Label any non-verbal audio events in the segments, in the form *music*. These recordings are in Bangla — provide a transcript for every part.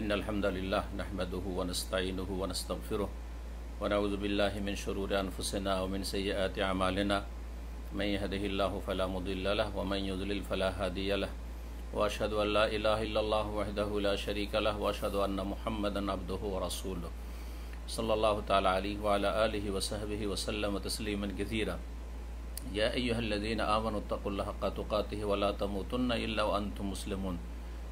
ان ان ان الحمد نحمده ونستغفره ونعوذ من من شرور انفسنا ومن ومن اعمالنا يهده الله الله الله فلا فلا مضل له له له يضلل هادي واشهد واشهد لا لا اله الا وحده شريك محمدا عبده ورسوله صلى تعالى عليه وعلى اله وصحبه وسلم تسليما كثيرا يا ايها الذين امنوا اتقوا الله حق تقاته ولا تموتن الا وانتم مسلمون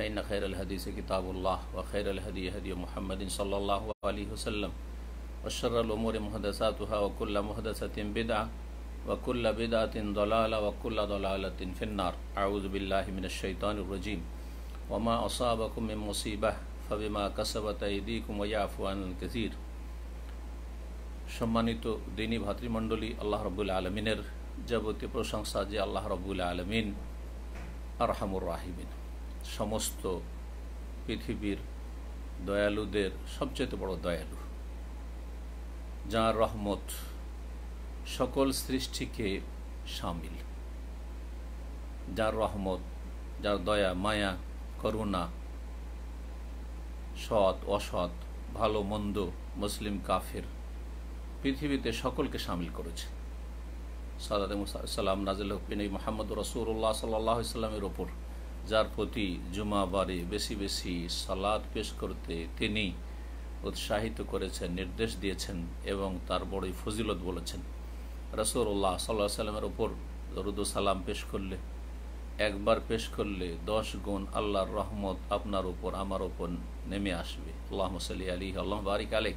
فإن خير الحديث كتاب الله وخير الهدي هدي محمد صلى الله عليه وسلم وشر الأمور محدثاتها وكل محدثة بدعة وكل بدعة ضلالة وكل ضلالة في النار أعوذ بالله من الشيطان الرجيم وما أصابكم من مصيبة فبما كسبت أيديكم ويعفو عن الكثير সম্মানিত দিনী ভাতৃমণ্ডলী আল্লাহ রবুল আলমিনের যাবতীয় প্রশংসা যে আল্লাহ রবুল আলমিন আরহামুর রাহিমিন সমস্ত পৃথিবীর দয়ালুদের সবচেয়ে বড় দয়ালু যাঁর রহমত সকল সৃষ্টিকে সামিল যার রহমত যার দয়া মায়া করুণা সৎ অসৎ ভালো মন্দ মুসলিম কাফের পৃথিবীতে সকলকে সামিল করেছে সাদাত সালাম নাজিল হকিন মোহাম্মদ রসুল্লাহ সাল্লাহ ইসলামের ওপর যার প্রতি জুমা বারে বেশি বেশি সালাদ পেশ করতে তিনি উৎসাহিত করেছেন নির্দেশ দিয়েছেন এবং তার বড়ই ফজিলত বলেছেন রসৌল্লাহ সাল্লাহ সাল্লামের ওপর সালাম পেশ করলে একবার পেশ করলে দশ গুণ আল্লাহর রহমত আপনার ওপর আমার ওপর নেমে আসবে আল্লাহ সাল্লি আলী আল্লাহ বারিক আলেক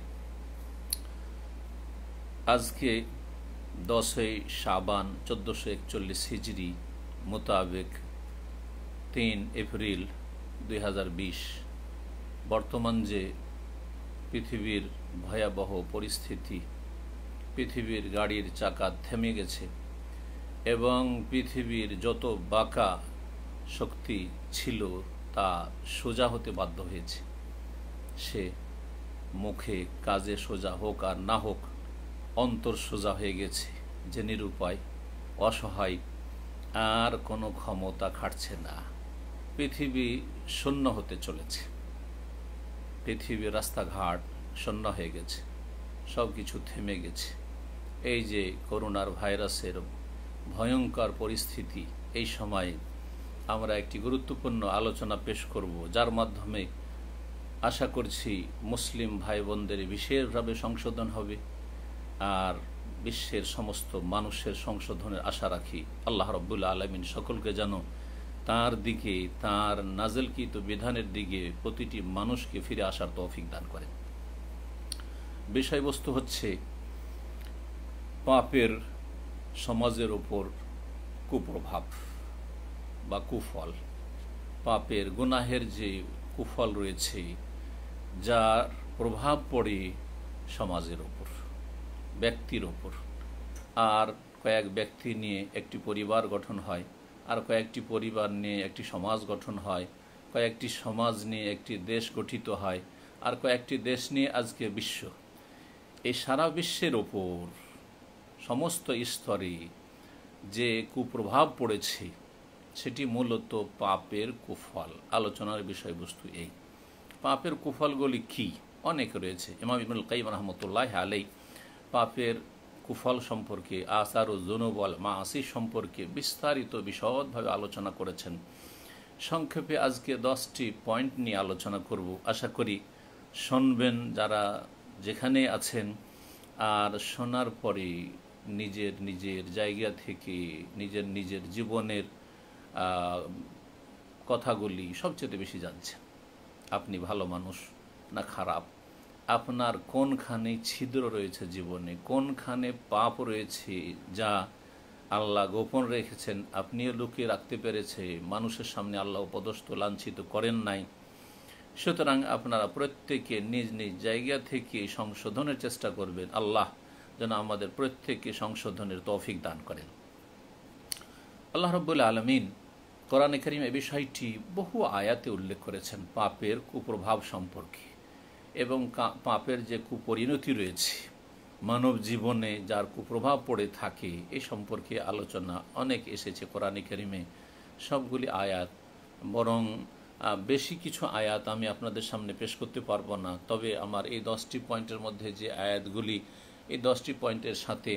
আজকে দশই শাবান চোদ্দোশো একচল্লিশ হিজড়ি মোতাবেক তিন এপ্রিল দুই বর্তমান যে পৃথিবীর ভয়াবহ পরিস্থিতি পৃথিবীর গাড়ির চাকা থেমে গেছে এবং পৃথিবীর যত বাঁকা শক্তি ছিল তা সোজা হতে বাধ্য হয়েছে সে মুখে কাজে সোজা হোক আর না হোক অন্তর সোজা হয়ে গেছে যে নিরুপায় অসহায় আর কোনো ক্ষমতা খাটছে না পৃথিবী শূন্য হতে চলেছে পৃথিবীর রাস্তাঘাট শূন্য হয়ে গেছে সব কিছু থেমে গেছে এই যে করোনার ভাইরাসের ভয়ঙ্কর পরিস্থিতি এই সময়ে আমরা একটি গুরুত্বপূর্ণ আলোচনা পেশ করব যার মাধ্যমে আশা করছি মুসলিম ভাই বোনদের বিশেষভাবে সংশোধন হবে আর বিশ্বের সমস্ত মানুষের সংশোধনের আশা রাখি আল্লাহ রব্বুল আলমিন সকলকে যেন তার দিকে তার নাজলকৃত বিধানের দিকে প্রতিটি মানুষকে ফিরে আসার তৌফিক দান করেন বিষয়বস্তু হচ্ছে পাপের সমাজের ওপর কুপ্রভাব বা কুফল পাপের গুনাহের যে কুফল রয়েছে যার প্রভাব পড়ে সমাজের ওপর ব্যক্তির ওপর আর কয়েক ব্যক্তি নিয়ে একটি পরিবার গঠন হয় আর কয়েকটি পরিবার নিয়ে একটি সমাজ গঠন হয় কয়েকটি সমাজ নিয়ে একটি দেশ গঠিত হয় আর কয়েকটি দেশ নিয়ে আজকে বিশ্ব এই সারা বিশ্বের ওপর সমস্ত স্তরে যে কুপ্রভাব পড়েছে সেটি মূলত পাপের কুফল আলোচনার বিষয়বস্তু এই পাপের কুফলগুলি কি অনেক রয়েছে ইমাম ইমুল কাইম রহমতুল্লাহ আলাই পাপের কুফল সম্পর্কে আসার ও জনবল মা আসি সম্পর্কে বিস্তারিত বিশদভাবে আলোচনা করেছেন সংক্ষেপে আজকে দশটি পয়েন্ট নিয়ে আলোচনা করব আশা করি শুনবেন যারা যেখানে আছেন আর শোনার পরে নিজের নিজের জায়গা থেকে নিজের নিজের জীবনের কথাগুলি সবচেয়ে বেশি জানছেন আপনি ভালো মানুষ না খারাপ আপনার কোনখানে ছিদ্র রয়েছে জীবনে কোনখানে পাপ রয়েছে যা আল্লাহ গোপন রেখেছেন আপনিও লুকিয়ে রাখতে পেরেছে মানুষের সামনে আল্লাহ পদস্থ লাঞ্ছিত করেন নাই সুতরাং আপনারা প্রত্যেকে নিজ নিজ জায়গা থেকে সংশোধনের চেষ্টা করবেন আল্লাহ যেন আমাদের প্রত্যেককে সংশোধনের তৌফিক দান করেন আল্লাহ রব্বুল আলমিন কোরআনে করিম এ বিষয়টি বহু আয়াতে উল্লেখ করেছেন পাপের কুপ্রভাব সম্পর্কে এবং পাপের যে কুপরিণতি রয়েছে মানব জীবনে যার কুপ্রভাব পড়ে থাকে এ সম্পর্কে আলোচনা অনেক এসেছে কোরআন কেরিমে সবগুলি আয়াত বরং বেশি কিছু আয়াত আমি আপনাদের সামনে পেশ করতে পারবো না তবে আমার এই দশটি পয়েন্টের মধ্যে যে আয়াতগুলি এই দশটি পয়েন্টের সাথে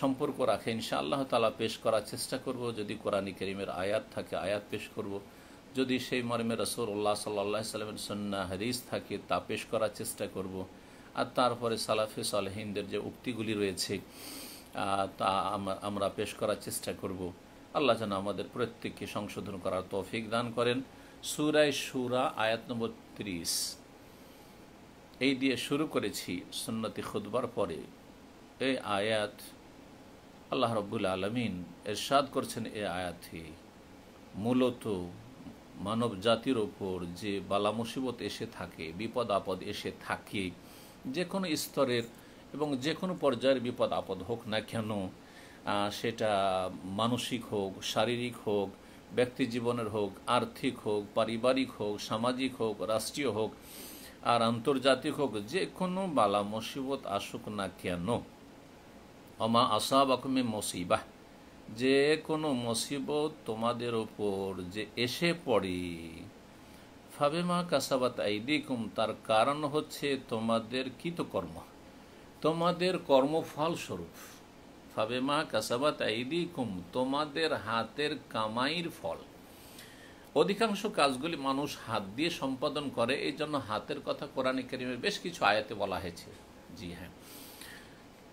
সম্পর্ক রাখে ইনশা আল্লাহ তালা পেশ করার চেষ্টা করব যদি কোরআন কেরিমের আয়াত থাকে আয়াত পেশ করব যদি সেই মর্মে রসুল্লাহ সাল্লা সাল্লামের সন্না হারিস থাকে তা পেশ করার চেষ্টা করব আর তারপরে সালাফে সালহিনদের যে উক্তিগুলি রয়েছে তা আমরা পেশ করার চেষ্টা করব আল্লাহ যেন আমাদের প্রত্যেককে সংশোধন করার তৌফিক দান করেন সুরায় সুরা আয়াত নম্বর ত্রিশ এই দিয়ে শুরু করেছি সুন্নতি খুদবার পরে এই আয়াত আল্লাহ রবুল আলমিন এরশাদ করছেন এ আয়াতে মূলত মানব জাতির ওপর যে বালা মুসিবত এসে থাকে বিপদ আপদ এসে থাকে যে কোনো স্তরের এবং যে কোনো পর্যায়ের বিপদ আপদ হোক না কেন সেটা মানসিক হোক শারীরিক হোক ব্যক্তি জীবনের হোক আর্থিক হোক পারিবারিক হোক সামাজিক হোক রাষ্ট্রীয় হোক আর আন্তর্জাতিক হোক যে কোনো বালা মুসিবত আসুক না কেন অমা আসাবাকুমে মসিবাহ যে কোনো মুসিবত তোমাদের ওপর যে এসে পড়ে ফাবেমা কাসাবাত আইদিকুম তার কারণ হচ্ছে তোমাদের কৃতকর্ম তোমাদের কর্মফলস্বরূপ ফাবেমা কাসাবাত আইদিকুম তোমাদের হাতের কামাইয়ের ফল অধিকাংশ কাজগুলি মানুষ হাত দিয়ে সম্পাদন করে এই জন্য হাতের কথা কোরআন করিমের বেশ কিছু আয়াতে বলা হয়েছে জি হ্যাঁ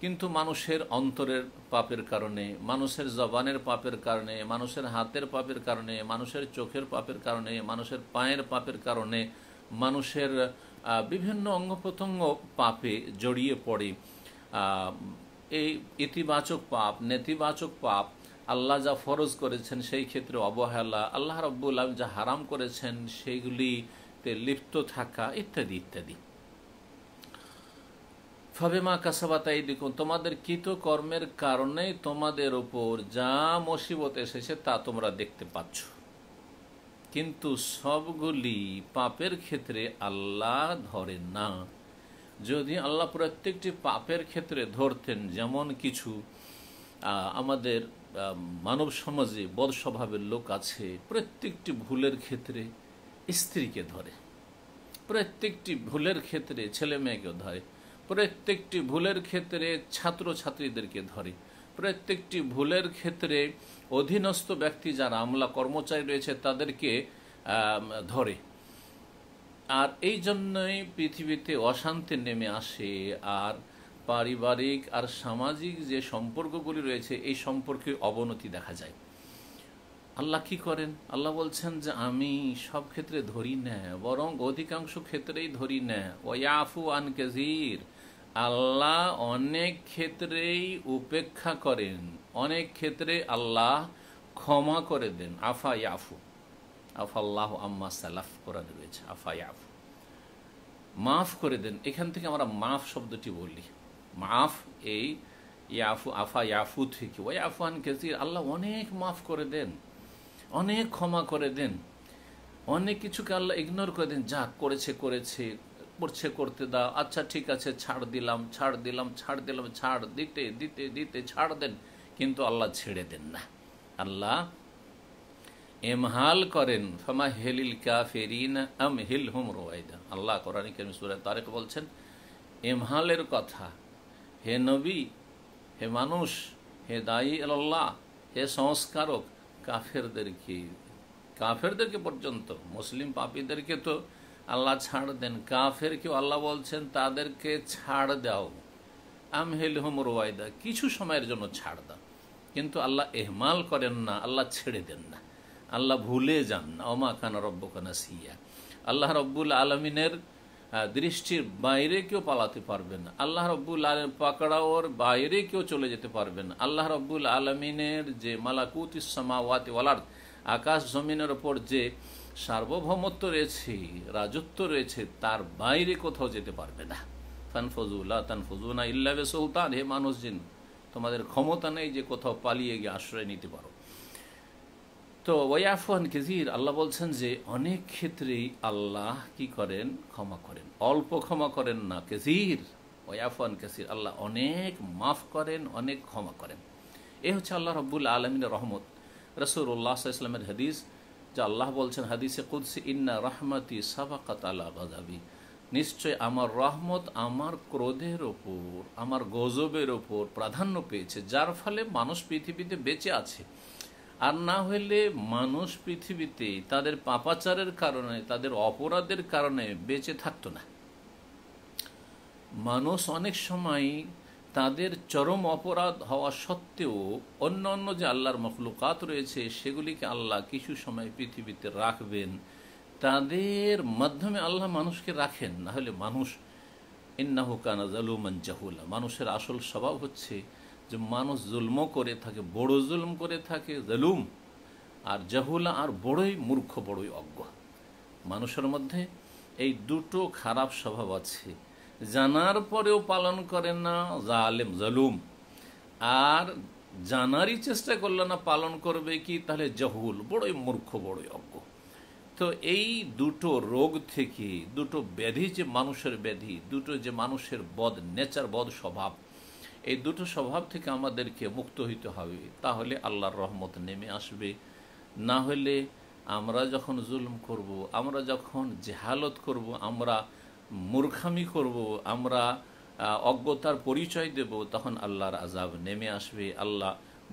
কিন্তু মানুষের অন্তরের পাপের কারণে মানুষের জবানের পাপের কারণে মানুষের হাতের পাপের কারণে মানুষের চোখের পাপের কারণে মানুষের পায়ের পাপের কারণে মানুষের বিভিন্ন অঙ্গ প্রত্যঙ্গ পাপে জড়িয়ে পড়ে এই ইতিবাচক পাপ নেতিবাচক পাপ আল্লাহ যা ফরজ করেছেন সেই ক্ষেত্রে অবহেলা আল্লাহ রব্বুল আলম যা হারাম করেছেন সেইগুলিতে লিপ্ত থাকা ইত্যাদি ইত্যাদি কাসাবা কাসাবাতাই দেখুন তোমাদের কৃত কর্মের কারণে তোমাদের ওপর যা মসিবত এসেছে তা তোমরা দেখতে পাচ্ছ কিন্তু সবগুলি পাপের ক্ষেত্রে আল্লাহ ধরেন না যদি আল্লাহ প্রত্যেকটি পাপের ক্ষেত্রে ধরতেন যেমন কিছু আমাদের মানব সমাজে বদ স্বভাবের লোক আছে প্রত্যেকটি ভুলের ক্ষেত্রে স্ত্রীকে ধরে প্রত্যেকটি ভুলের ক্ষেত্রে ছেলে মেয়েকে ধরে প্রত্যেকটি ভুলের ক্ষেত্রে ছাত্রছাত্রীদেরকে ধরে প্রত্যেকটি ভুলের ক্ষেত্রে অধীনস্থ ব্যক্তি যারা আমলা কর্মচারী রয়েছে তাদেরকে ধরে আর এই জন্যই পৃথিবীতে অশান্তি নেমে আসে আর পারিবারিক আর সামাজিক যে সম্পর্কগুলি রয়েছে এই সম্পর্কে অবনতি দেখা যায় আল্লাহ কি করেন আল্লাহ বলছেন যে আমি সব ক্ষেত্রে ধরি না বরং অধিকাংশ ক্ষেত্রেই ধরি না ওয়াফু আন কেজির আল্লাহ অনেক ক্ষেত্রেই উপেক্ষা করেন অনেক ক্ষেত্রে আল্লাহ ক্ষমা করে দেন আফা ইয়াফু আফাল্লাহ আম্মা সালাফ কোরআন রয়েছে আফা ইয়াফু মাফ করে দেন এখান থেকে আমরা মাফ শব্দটি বলি মাফ এই ইয়াফু আফা ইয়াফু থেকে ওই আফান কেসির আল্লাহ অনেক মাফ করে দেন অনেক ক্ষমা করে দেন অনেক কিছুকে আল্লাহ ইগনোর করে দেন যা করেছে করেছে পড়ছে করতে দাও আচ্ছা ঠিক আছে ছাড় দিলাম ছাড় দিলাম ছাড় দিলাম ছাড় দিতে দিতে দিতে ছাড় দেন কিন্তু আল্লাহ ছেড়ে দেন না আল্লাহ এমহাল করেন ফমা হেলিল কাফেরিন আম হিল হুম রোয়াইদা আল্লাহ করানি কেন সুরে তারেক বলছেন এমহালের কথা হে নবী হে মানুষ হে দায়ী আল্লাহ হে সংস্কারক কাফেরদেরকে কাফেরদেরকে পর্যন্ত মুসলিম পাপীদেরকে তো আল্লাহ ছাড় দেন কাফের কেউ আল্লাহ বলছেন তাদেরকে ছাড় দাও আম হেলহম রোয়াইদা কিছু সময়ের জন্য ছাড় দাও কিন্তু আল্লাহ এহমাল করেন না আল্লাহ ছেড়ে দেন না আল্লাহ ভুলে যান না অমা কানা রব্বকানা সিয়া আল্লাহ রব্বুল আলমিনের দৃষ্টির বাইরে কেউ পালাতে পারবে না আল্লাহ রব্বুল আলম পাকড়াওর বাইরে কেউ চলে যেতে পারবে না আল্লাহ রব্বুল আলমিনের যে মালাকুত ইসামাওয়াত ওয়ালার আকাশ জমিনের ওপর যে সার্বভৌমত্ব রয়েছে রাজত্ব রয়েছে তার বাইরে কোথাও যেতে পারবে না ফানফজুল্লাহ তানফজুনা ইল্লাবে সুলতান হে মানুষ জিন তোমাদের ক্ষমতা নেই যে কোথাও পালিয়ে গিয়ে আশ্রয় নিতে পারো তো ওয়াফান কেজির আল্লাহ বলছেন যে অনেক ক্ষেত্রেই আল্লাহ কি করেন ক্ষমা করেন অল্প ক্ষমা করেন না কেজির ওয়াফান কেসির আল্লাহ অনেক মাফ করেন অনেক ক্ষমা করেন এ হচ্ছে আল্লাহ রব্বুল আলমিনের রহমত রসুল্লাহ ইসলামের হদিস যে আল্লাহ বলছেন হাদিসে কুদসি ইন্না রহমতি সাবাকাত আল্লাহ গজাবি নিশ্চয় আমার রহমত আমার ক্রোধের ওপর আমার গজবের ওপর প্রাধান্য পেয়েছে যার ফলে মানুষ পৃথিবীতে বেঁচে আছে আর না হলে মানুষ পৃথিবীতে তাদের পাপাচারের কারণে তাদের অপরাধের কারণে বেঁচে থাকতো না মানুষ অনেক সময় তাদের চরম অপরাধ হওয়া সত্ত্বেও অন্য অন্য যে আল্লাহর মখলুকাত রয়েছে সেগুলিকে আল্লাহ কিছু সময় পৃথিবীতে রাখবেন তাদের মাধ্যমে আল্লাহ মানুষকে রাখেন না হলে মানুষ ইন্নাহু কানা জালুমান জাহুলা মানুষের আসল স্বভাব হচ্ছে যে মানুষ জুলম করে থাকে বড় জুলম করে থাকে জালুম আর জাহুলা আর বড়ই মূর্খ বড়ই অজ্ঞ মানুষের মধ্যে এই দুটো খারাপ স্বভাব আছে জানার পরেও পালন করেন না জালেম জলুম আর জানারই চেষ্টা করলে না পালন করবে কি তাহলে জহুল বড়ই মূর্খ বড়ই অজ্ঞ তো এই দুটো রোগ থেকে দুটো ব্যাধি যে মানুষের ব্যাধি দুটো যে মানুষের বদ নেচার বদ স্বভাব এই দুটো স্বভাব থেকে আমাদেরকে মুক্ত হইতে হবে তাহলে আল্লাহর রহমত নেমে আসবে না হলে আমরা যখন জুলুম করব আমরা যখন জেহালত করব আমরা মূর্খামি করব আমরা অজ্ঞতার পরিচয় দেব তখন আল্লাহর আজাব নেমে আসবে আল্লাহ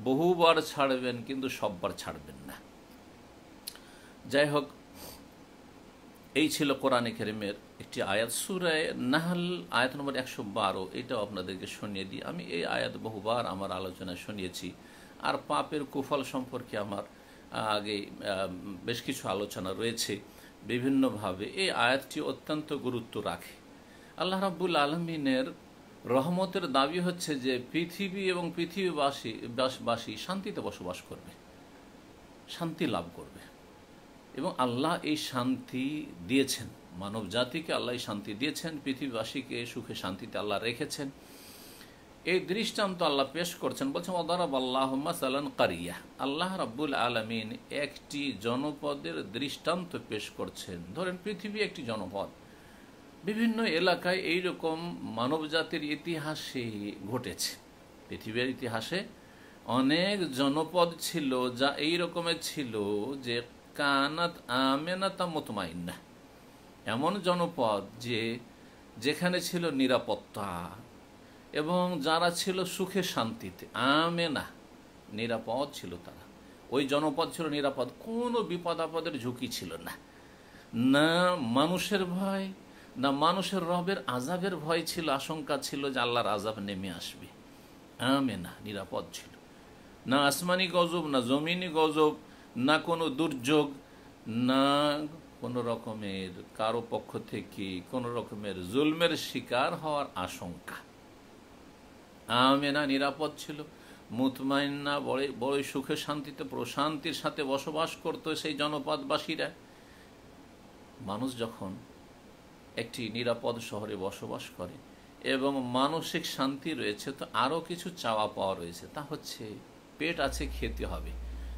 বহুবার ছাড়বেন কিন্তু সববার ছাড়বেন না যাই হোক এই ছিল কোরআনে কেরিমের একটি আয়াত সুরায় নাহাল আয়াত নম্বর একশো বারো এটাও আপনাদেরকে শুনিয়ে দিই আমি এই আয়াত বহুবার আমার আলোচনা শুনিয়েছি আর পাপের কুফল সম্পর্কে আমার আগে বেশ কিছু আলোচনা রয়েছে বিভিন্নভাবে এই আয়াতটি অত্যন্ত গুরুত্ব রাখে আল্লাহ রাব্বুল আলমিনের রহমতের দাবি হচ্ছে যে পৃথিবী এবং পৃথিবীবাসী বাসবাসী শান্তিতে বসবাস করবে শান্তি লাভ করবে এবং আল্লাহ এই শান্তি দিয়েছেন মানব জাতিকে আল্লাহ শান্তি দিয়েছেন পৃথিবীবাসীকে সুখে শান্তিতে আল্লাহ রেখেছেন এই দৃষ্টান্ত আল্লাহ পেশ করছেন বলছেন ওদারব আল্লাহ সালান কারিয়া আল্লাহ রাব্বুল আলমিন একটি জনপদের দৃষ্টান্ত পেশ করছেন ধরেন পৃথিবী একটি জনপদ বিভিন্ন এলাকায় এই রকম মানবজাতির ইতিহাসে ঘটেছে পৃথিবীর ইতিহাসে অনেক জনপদ ছিল যা এই রকমের ছিল যে কানাত আমেনাতা মতমাইন্না এমন জনপদ যে যেখানে ছিল নিরাপত্তা এবং যারা ছিল সুখে শান্তিতে আমে না নিরাপদ ছিল তারা ওই জনপদ ছিল নিরাপদ কোনো বিপদ আপদের ঝুঁকি ছিল না না মানুষের ভয় না মানুষের রবের আজাবের ভয় ছিল আশঙ্কা ছিল যে আল্লাহর আজাব নেমে আসবে আমে না নিরাপদ ছিল না আসমানি গজব না জমিনি গজব না কোনো দুর্যোগ না কোনো রকমের কারো পক্ষ থেকে কোনো রকমের জুলমের শিকার হওয়ার আশঙ্কা আমেনা নিরাপদ ছিল মুতমাইন্না বড় বড়ই সুখে শান্তিতে প্রশান্তির সাথে বসবাস করত সেই জনপদবাসীরা মানুষ যখন একটি নিরাপদ শহরে বসবাস করে এবং মানসিক শান্তি রয়েছে তো আরও কিছু চাওয়া পাওয়া রয়েছে তা হচ্ছে পেট আছে খেতে হবে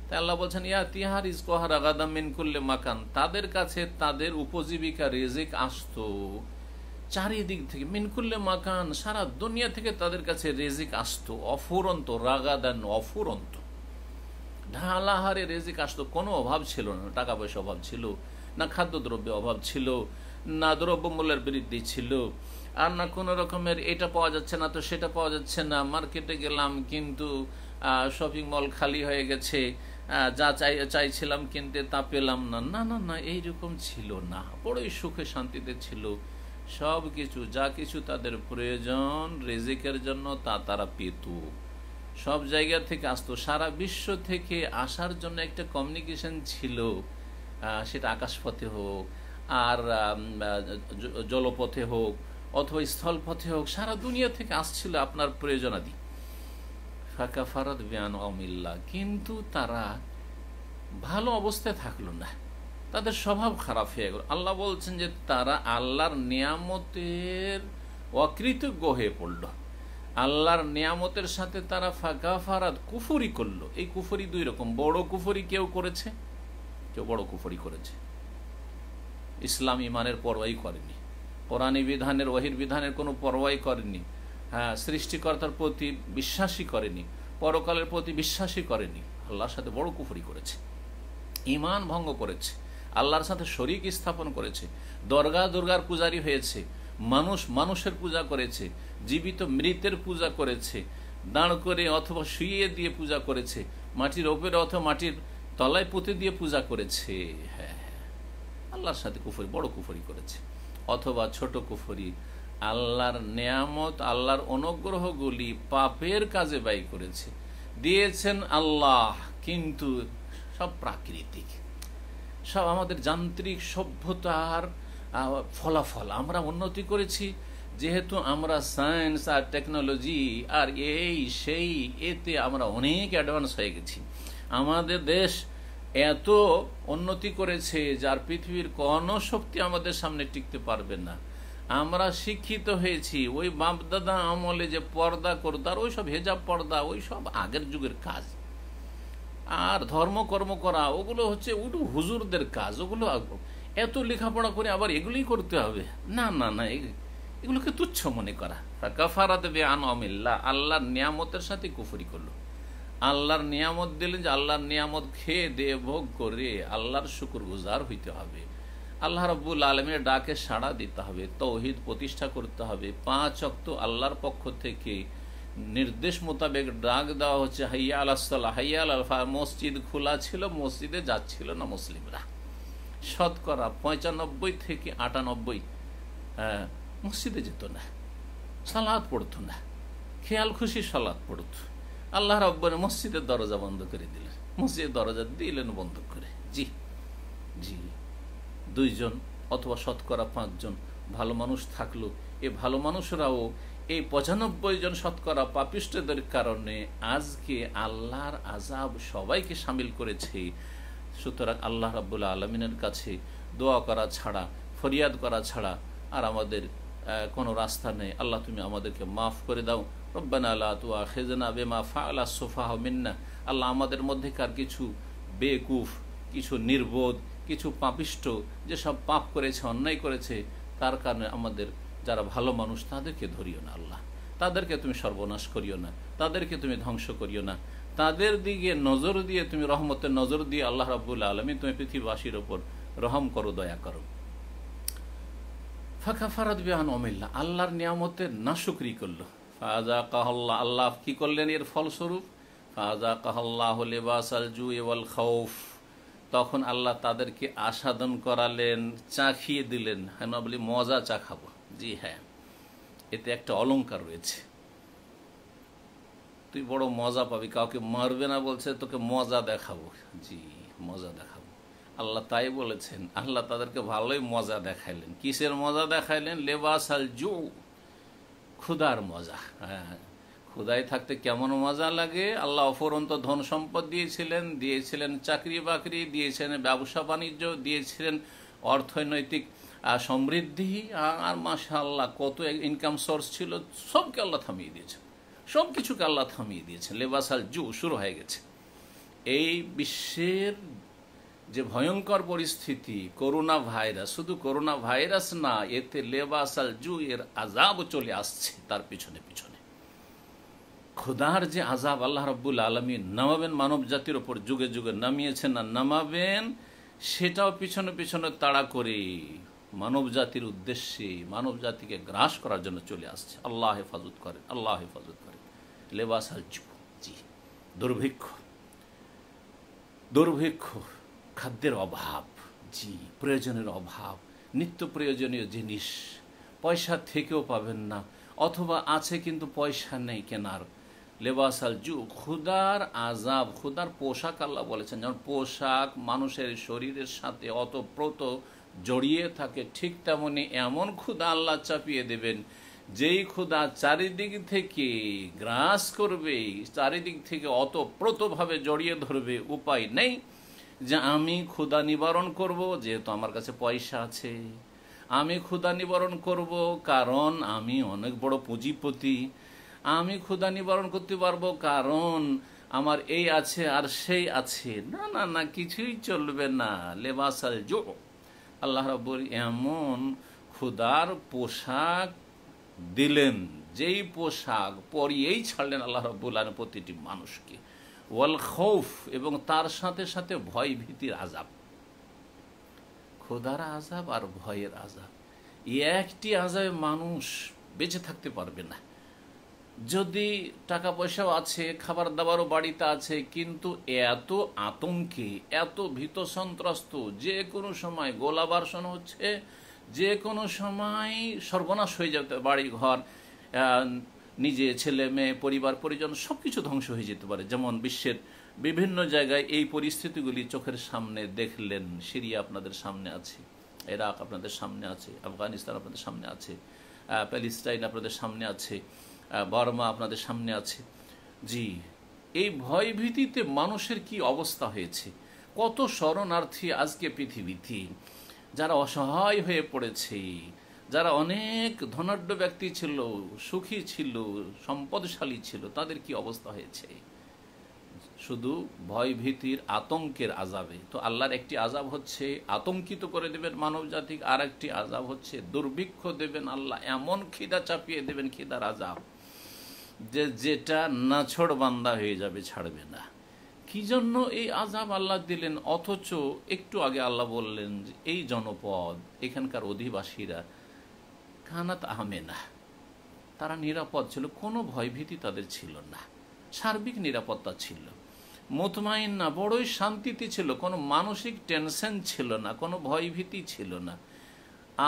তাই আল্লাহ বলছেন ইয়া তিহার ইজকোহার আগাদামিন করলে মাকান তাদের কাছে তাদের উপজীবিকা রেজিক আসতো চারিদিক থেকে মিনকুল্লে মাকান সারা দুনিয়া থেকে তাদের কাছে রেজিক আসতো অফুরন্ত রাগাদান অফুরন্ত ঢালাহারে রেজিক আসতো কোনো অভাব ছিল না টাকা পয়সা অভাব ছিল না খাদ্যদ্রব্যের অভাব ছিল না দ্রব্যমূল্যের বৃদ্ধি ছিল আর না কোনো রকমের এটা পাওয়া যাচ্ছে না তো সেটা পাওয়া যাচ্ছে না মার্কেটে গেলাম কিন্তু শপিং মল খালি হয়ে গেছে যা চাই চাইছিলাম কিনতে তা পেলাম না না না না এইরকম ছিল না বড়ই সুখে শান্তিতে ছিল সব কিছু যা কিছু তাদের প্রয়োজন রেজিকের জন্য তা তারা পেত সব জায়গা থেকে আসতো সারা বিশ্ব থেকে আসার জন্য একটা কমিউনিকেশন ছিল সেটা আকাশপথে হোক আর জলপথে হোক অথবা স্থলপথে হোক সারা দুনিয়া থেকে আসছিল আপনার প্রয়োজনাদি ফাঁকা ফারাদ বিয়ান অমিল্লা কিন্তু তারা ভালো অবস্থায় থাকলো না তাদের স্বভাব খারাপ হয়ে গেল আল্লাহ বলছেন যে তারা আল্লাহর নিয়ামতের অকৃতজ্ঞ হয়ে পড়ল আল্লাহর নিয়ামতের সাথে তারা ফাঁকা ফারাদ কুফুরি করলো এই কুফুরি দুই রকম বড় কুফুরি কেউ করেছে কেউ বড় কুফুরি করেছে ইসলাম ইমানের পরোয়াই করেনি কোরআনী বিধানের ওহির বিধানের কোনো পরোয়াই করেনি হ্যাঁ সৃষ্টিকর্তার প্রতি বিশ্বাসই করেনি পরকালের প্রতি বিশ্বাসই করেনি আল্লাহর সাথে বড় কুফুরি করেছে ইমান ভঙ্গ করেছে আল্লাহর সাথে শরিক স্থাপন করেছে দর্গা দুর্গার পূজারি হয়েছে মানুষ মানুষের পূজা করেছে জীবিত মৃতের পূজা করেছে দাঁড় করে অথবা শুয়ে দিয়ে পূজা করেছে মাটির ওপরে অথবা মাটির তলায় পুঁতে দিয়ে পূজা করেছে হ্যাঁ, হ্যাঁ। আল্লাহর সাথে কুফরি বড় কুফরি করেছে অথবা ছোট কুফরি আল্লাহর নেয়ামত আল্লাহর অনুগ্রহগুলি পাপের কাজে ব্যয় করেছে দিয়েছেন আল্লাহ কিন্তু সব প্রাকৃতিক সব আমাদের যান্ত্রিক সভ্যতার ফলাফল আমরা উন্নতি করেছি যেহেতু আমরা সায়েন্স আর টেকনোলজি আর এই সেই এতে আমরা অনেক অ্যাডভান্স হয়ে গেছি আমাদের দেশ এত উন্নতি করেছে যার পৃথিবীর কোনো শক্তি আমাদের সামনে টিকতে পারবে না আমরা শিক্ষিত হয়েছি ওই বাপদাদা আমলে যে পর্দা করতার ওই সব হেজাব পর্দা ওই সব আগের যুগের কাজ আর ধর্মকর্ম করা ওগুলো হচ্ছে উঠু হুজুরদের কাজ ওগুলো এত লেখাপড়া করে আবার এগুলোই করতে হবে না না না এগুলোকে তুচ্ছ মনে করা কফারা দেবে আন অমিল্লা আল্লাহর নিয়ামতের সাথে কুফরি করলো আল্লাহর নিয়ামত দিলেন যে আল্লাহর নিয়ামত খেয়ে দে ভোগ করে আল্লাহর শুকুর গুজার হইতে হবে আল্লাহ রব্বুল আলমের ডাকে সাড়া দিতে হবে তৌহিদ প্রতিষ্ঠা করতে হবে পাঁচ অক্ত আল্লাহর পক্ষ থেকে নির্দেশ মোতাবেক ডাক দেওয়া হচ্ছে হাইয়া আলাহসাল্লাহ হাইয়া আলফা মসজিদ খোলা ছিল মসজিদে যাচ্ছিল না মুসলিমরা শতকরা পঁচানব্বই থেকে আটানব্বই মসজিদে যেত না সালাদ পড়তো না খেয়াল খুশি সালাদ পড়ত আল্লাহ রব্বর মসজিদের দরজা বন্ধ করে দিলেন মসজিদের দরজা দিলেন বন্ধ করে জি জি দুইজন অথবা শতকরা পাঁচজন ভালো মানুষ থাকলো এ ভালো মানুষরাও এই পঁচানব্বই জন শতকরা পাপিষ্টদের কারণে আজকে আল্লাহর আজাব সবাইকে সামিল করেছে সুতরাং আল্লাহ রাবুল্লা আলমিনের কাছে দোয়া করা ছাড়া ফরিয়াদ করা ছাড়া আর আমাদের কোনো রাস্তা নেই আল্লাহ তুমি আমাদেরকে মাফ করে দাও রব্বানা আল্লাহ তুয়া খেজনা বেমা ফা আল্লাহ সোফাহ মিন্না আল্লাহ আমাদের মধ্যেকার কিছু বেকুফ কিছু নির্বোধ কিছু পাপিষ্ট যেসব পাপ করেছে অন্যায় করেছে তার কারণে আমাদের যারা ভালো মানুষ তাদেরকে ধরিও না আল্লাহ তাদেরকে তুমি সর্বনাশ করিও না তাদেরকে তুমি ধ্বংস করিও না তাদের দিকে নজর দিয়ে তুমি রহমতের নজর দিয়ে আল্লাহ রাবুল আলমী তুমি পৃথিবীবাসীর ওপর রহম করো দয়া করো ফাঁকা ফারাদ বিহান অমিল্লা আল্লাহর নিয়ামতের না সুক্রি করল ফাজা কাহল্লা আল্লাহ কি করলেন এর ফলস্বরূপ ফাজা কাহল্লাহ লেবাস জু খৌফ তখন আল্লাহ তাদেরকে আসাদন করালেন চা খেয়ে দিলেন হ্যাঁ বলি মজা চা খাবো জি হ্যাঁ এতে একটা অলঙ্কার রয়েছে তুই বড় মজা পাবি কাউকে মারবে না বলছে তোকে মজা দেখাবো জি মজা দেখাবো আল্লাহ তাই বলেছেন আল্লাহ তাদেরকে ভালোই মজা দেখাইলেন কিসের মজা দেখাইলেন লেবাস আল জু ক্ষুদার মজা হ্যাঁ, হ্যাঁ। ক্ষুদাই থাকতে কেমন মজা লাগে আল্লাহ অফরন্ত ধন সম্পদ দিয়েছিলেন দিয়েছিলেন চাকরি বাকরি দিয়েছিলেন ব্যবসা বাণিজ্য দিয়েছিলেন অর্থনৈতিক আর সমৃদ্ধি আর মাশাল্লাহ কত ইনকাম সোর্স ছিল সবকে আল্লাহ থামিয়ে দিয়েছেন সব কিছুকে আল্লাহ থামিয়ে দিয়েছেন লেবাসাল জু শুরু হয়ে গেছে এই বিশ্বের যে ভয়ঙ্কর পরিস্থিতি করোনা ভাইরাস শুধু করোনা ভাইরাস না এতে লেবাসাল জু এর আজাব চলে আসছে তার পিছনে পিছনে খোদার যে আজাব আল্লাহ রব্বুল আলমী নামাবেন মানব জাতির ওপর যুগে যুগে নামিয়েছেন না নামাবেন সেটাও পিছনে পিছনে তাড়া করে মানব জাতির উদ্দেশ্যে মানব জাতিকে গ্রাস করার জন্য চলে আসছে আল্লাহ হেফাজত করে আল্লাহ হেফাজত করে লেবাস আল জি দুর্ভিক্ষ দুর্ভিক্ষ খাদ্যের অভাব জি প্রয়োজনের অভাব নিত্য প্রয়োজনীয় জিনিস পয়সা থেকেও পাবেন না অথবা আছে কিন্তু পয়সা নেই কেনার লেবাস আল জু ক্ষুদার আজাব ক্ষুদার পোশাক আল্লাহ বলেছেন যেমন পোশাক মানুষের শরীরের সাথে অতপ্রত জড়িয়ে থাকে ঠিক তেমনি এমন ক্ষুদা আল্লাহ চাপিয়ে দেবেন যেই ক্ষুদা চারিদিক থেকে গ্রাস করবে চারিদিক থেকে অতপ্রতভাবে জড়িয়ে ধরবে উপায় নেই যে আমি ক্ষুদা নিবারণ করব যেহেতু আমার কাছে পয়সা আছে আমি ক্ষুদা নিবারণ করব কারণ আমি অনেক বড় পুঁজিপতি আমি ক্ষুদা নিবারণ করতে পারবো কারণ আমার এই আছে আর সেই আছে না না না কিছুই চলবে না লেবাসাল জো আল্লাহ রব্বুর এমন ক্ষুদার পোশাক দিলেন যেই পোশাক পরিয়েই ছাড়লেন আল্লাহ রব্বুল আলম প্রতিটি মানুষকে ওয়াল খৌফ এবং তার সাথে সাথে ভয় ভীতির আজাব ক্ষুদার আজাব আর ভয়ের আজাব এই একটি আজাবে মানুষ বেঁচে থাকতে পারবে না যদি টাকা পয়সাও আছে খাবার দাবারও বাড়িতে আছে কিন্তু এত আতঙ্কে এত ভীত সন্ত্রস্ত যে কোনো সময় গোলা বর্ষণ হচ্ছে যে কোনো সময় সর্বনাশ হয়ে যেতে বাড়ি ঘর নিজে ছেলে মেয়ে পরিবার পরিজন সব কিছু ধ্বংস হয়ে যেতে পারে যেমন বিশ্বের বিভিন্ন জায়গায় এই পরিস্থিতিগুলি চোখের সামনে দেখলেন সিরিয়া আপনাদের সামনে আছে ইরাক আপনাদের সামনে আছে আফগানিস্তান আপনাদের সামনে আছে প্যালিস্টাইন আপনাদের সামনে আছে বার্মা আপনাদের সামনে আছে জি এই ভয়ভীতিতে মানুষের কি অবস্থা হয়েছে কত শরণার্থী আজকে পৃথিবীতে যারা অসহায় হয়ে পড়েছে যারা অনেক ধনাঢ্য ব্যক্তি ছিল সুখী ছিল সম্পদশালী ছিল তাদের কি অবস্থা হয়েছে শুধু ভয়ভীতির আতঙ্কের আজাবে তো আল্লাহর একটি আজাব হচ্ছে আতঙ্কিত করে দেবেন মানব জাতিকে আর একটি আজাব হচ্ছে দুর্ভিক্ষ দেবেন আল্লাহ এমন খিদা চাপিয়ে দেবেন খিদার আজাব যে যেটা নাছড় বান্দা হয়ে যাবে ছাড়বে না কি জন্য এই আজাব আল্লাহ দিলেন অথচ একটু আগে আল্লাহ বললেন যে এই জনপদ এখানকার অধিবাসীরা কানাত আহমে না তারা নিরাপদ ছিল কোনো ভয়ভীতি তাদের ছিল না সার্বিক নিরাপত্তা ছিল মোতমাইন না বড়ই শান্তিতে ছিল কোনো মানসিক টেনশন ছিল না কোনো ভয়ভীতি ছিল না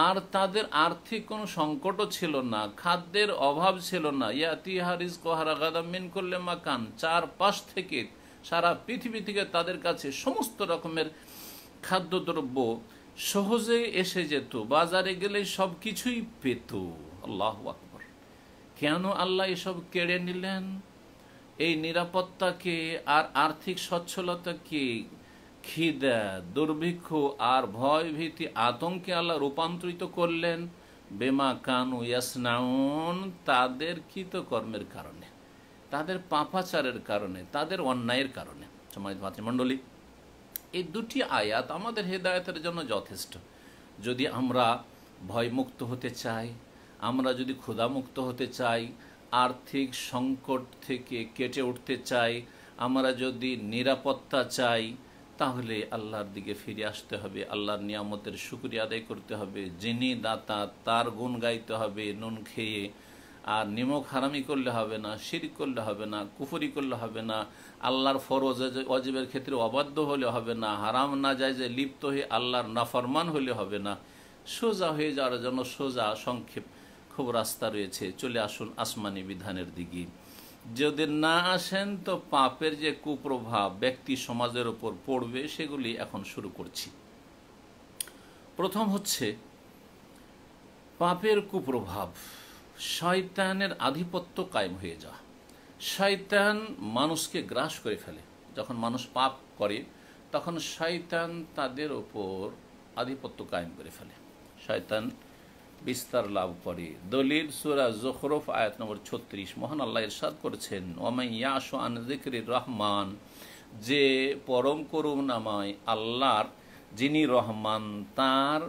আর তাদের আর্থিক কোনো সংকটও ছিল না খাদ্যের অভাব ছিল না ইয়াতিহারিস হারিজ কোহারা গাদামিন করলে মাকান চারপাশ থেকে সারা পৃথিবী থেকে তাদের কাছে সমস্ত রকমের খাদ্যদ্রব্য সহজে এসে যেত বাজারে গেলে সব কিছুই পেত আল্লাহ আকবর কেন আল্লাহ এসব কেড়ে নিলেন এই নিরাপত্তাকে আর আর্থিক সচ্ছলতাকে খিদে দুর্ভিক্ষ আর ভয় ভীতি আতঙ্কে আল্লাহ রূপান্তরিত করলেন বেমা কানু ইয়াসনাউন তাদের কর্মের কারণে তাদের পাপাচারের কারণে তাদের অন্যায়ের কারণে সমাজ মাতৃমণ্ডলী এই দুটি আয়াত আমাদের হেদায়তের জন্য যথেষ্ট যদি আমরা ভয়মুক্ত হতে চাই আমরা যদি ক্ষুধামুক্ত হতে চাই আর্থিক সংকট থেকে কেটে উঠতে চাই আমরা যদি নিরাপত্তা চাই তাহলে আল্লাহর দিকে ফিরে আসতে হবে আল্লাহর নিয়ামতের শুক্রিয়া আদায় করতে হবে যিনি দাতা তার গুণ গাইতে হবে নুন খেয়ে আর নিমক হারামি করলে হবে না শিরিক করলে হবে না কুফরি করলে হবে না আল্লাহর ফরজ অজীবের ক্ষেত্রে অবাধ্য হলে হবে না হারাম না যায় যে লিপ্ত হয়ে আল্লাহর নাফরমান হলে হবে না সোজা হয়ে যাওয়ার জন্য সোজা সংক্ষেপ খুব রাস্তা রয়েছে চলে আসুন আসমানি বিধানের দিকে যদি না আসেন তো পাপের যে কুপ্রভাব ব্যক্তি সমাজের ওপর পড়বে সেগুলি এখন শুরু করছি প্রথম হচ্ছে পাপের কুপ্রভাব শয়তানের আধিপত্য কায়েম হয়ে যাওয়া শয়তান মানুষকে গ্রাস করে ফেলে যখন মানুষ পাপ করে তখন শয়তান তাদের ওপর আধিপত্য কায়েম করে ফেলে শয়তান বিস্তার লাভ করে দলিল সুরা জখরফ আয়াত নম্বর ছত্রিশ মহান আল্লাহ ইরশাদ করেছেন ওমাই ইয়াশো আন জিকির রহমান যে পরম নামায় আল্লাহর যিনি রহমান তার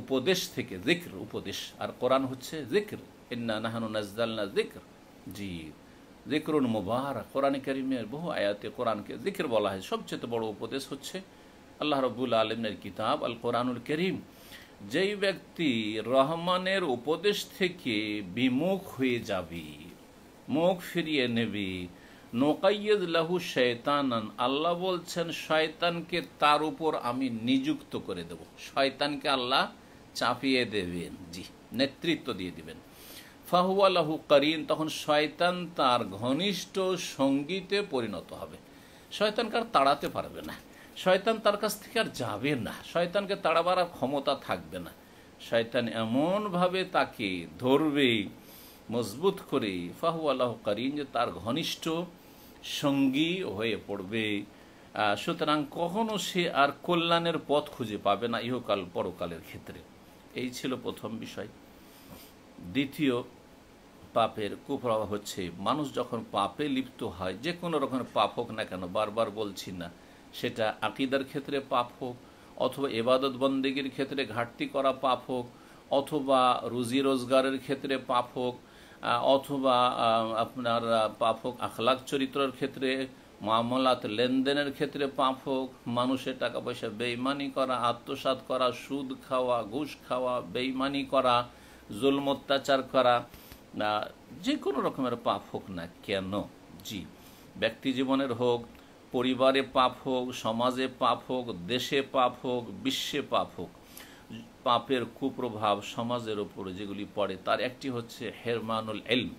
উপদেশ থেকে জিক্র উপদেশ আর কোরআন হচ্ছে জিক্র ইন্না নাহানু না জিক্র জি জিক্রুন মুবারক কোরআন করিমের বহু আয়াতে কোরআনকে জিক্র বলা হয় সবচেয়ে বড় উপদেশ হচ্ছে আল্লাহ রবুল আলমের কিতাব আল কোরআনুল করিম যেই ব্যক্তি রহমানের উপদেশ থেকে বিমুখ হয়ে যাবে মুখ ফিরিয়ে নেবে নোকাইয়েদ লাহু শয়তান আল্লাহ বলছেন শয়তানকে তার উপর আমি নিযুক্ত করে দেব শয়তানকে আল্লাহ চাপিয়ে দেবেন জি নেতৃত্ব দিয়ে দিবেন ফাহুয়া লাহু করিন তখন শয়তান তার ঘনিষ্ঠ সঙ্গীতে পরিণত হবে আর তাড়াতে পারবে না শয়তান তার কাছ থেকে আর যাবে না শয়তানকে তাড়াবার আর ক্ষমতা থাকবে না শয়তান এমনভাবে তাকে ধরবে মজবুত করে ফাহু আল্লাহ করিন যে তার ঘনিষ্ঠ সঙ্গী হয়ে পড়বে সুতরাং কখনও সে আর কল্যাণের পথ খুঁজে পাবে না ইহকাল পরকালের ক্ষেত্রে এই ছিল প্রথম বিষয় দ্বিতীয় পাপের কুপ্রভাব হচ্ছে মানুষ যখন পাপে লিপ্ত হয় যে কোনো রকমের পাপ হোক না কেন বারবার বলছি না সেটা আকিদার ক্ষেত্রে পাপ হোক অথবা এবাদত বন্দীগীর ক্ষেত্রে ঘাটতি করা পাপ হোক অথবা রুজি রোজগারের ক্ষেত্রে পাপ হোক অথবা আপনার পাপ হোক আখলাক চরিত্রের ক্ষেত্রে মামলাত লেনদেনের ক্ষেত্রে পাপ হোক মানুষের টাকা পয়সা বেইমানি করা আত্মসাত করা সুদ খাওয়া ঘুষ খাওয়া বেইমানি করা জুলম অত্যাচার করা যে কোনো রকমের পাপ হোক না কেন জি ব্যক্তি জীবনের হোক পরিবারে পাপ হোক সমাজে পাপ হোক দেশে পাপ হোক বিশ্বে পাপ হোক পাপের কুপ্রভাব সমাজের ওপরে যেগুলি পড়ে তার একটি হচ্ছে হেরমানুল এলম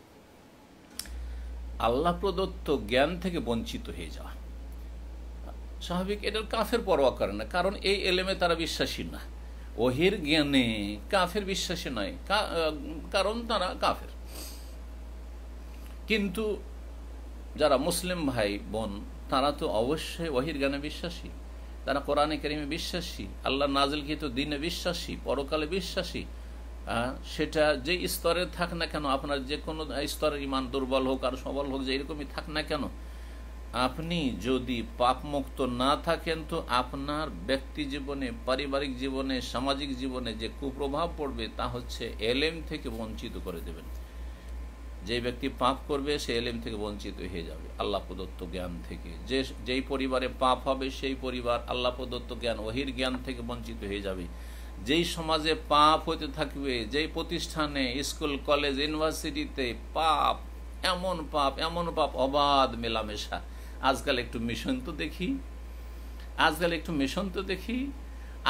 আল্লাহ প্রদত্ত জ্ঞান থেকে বঞ্চিত হয়ে যাওয়া স্বাভাবিক এটার কাফের পরোয়া করে না কারণ এই এলেমে তারা বিশ্বাসী না ওহির জ্ঞানে কাফের বিশ্বাসী নয় কারণ তারা কাফের কিন্তু যারা মুসলিম ভাই বোন তারা তো অবশ্যই ওহির জ্ঞানে বিশ্বাসী তারা কোরআনে কেরিমে বিশ্বাসী আল্লাহ তো দিনে বিশ্বাসী পরকালে বিশ্বাসী সেটা যে স্তরে থাক না কেন আপনার যে কোনো স্তরের ইমান দুর্বল হোক আর সবল হোক যে এরকমই থাক না কেন আপনি যদি পাপমুক্ত না থাকেন তো আপনার ব্যক্তি জীবনে পারিবারিক জীবনে সামাজিক জীবনে যে কুপ্রভাব পড়বে তা হচ্ছে এলএম থেকে বঞ্চিত করে দেবেন যে ব্যক্তি পাপ করবে সে এলেম থেকে বঞ্চিত হয়ে যাবে আল্লাহ প্রদত্ত জ্ঞান থেকে যে যেই পরিবারে পাপ হবে সেই পরিবার আল্লাহ প্রদত্ত জ্ঞান ওহির জ্ঞান থেকে বঞ্চিত হয়ে যাবে যেই সমাজে পাপ হতে থাকবে যেই প্রতিষ্ঠানে স্কুল কলেজ ইউনিভার্সিটিতে পাপ এমন পাপ এমন পাপ অবাধ মেলামেশা আজকাল একটু মিশন তো দেখি আজকাল একটু মিশন তো দেখি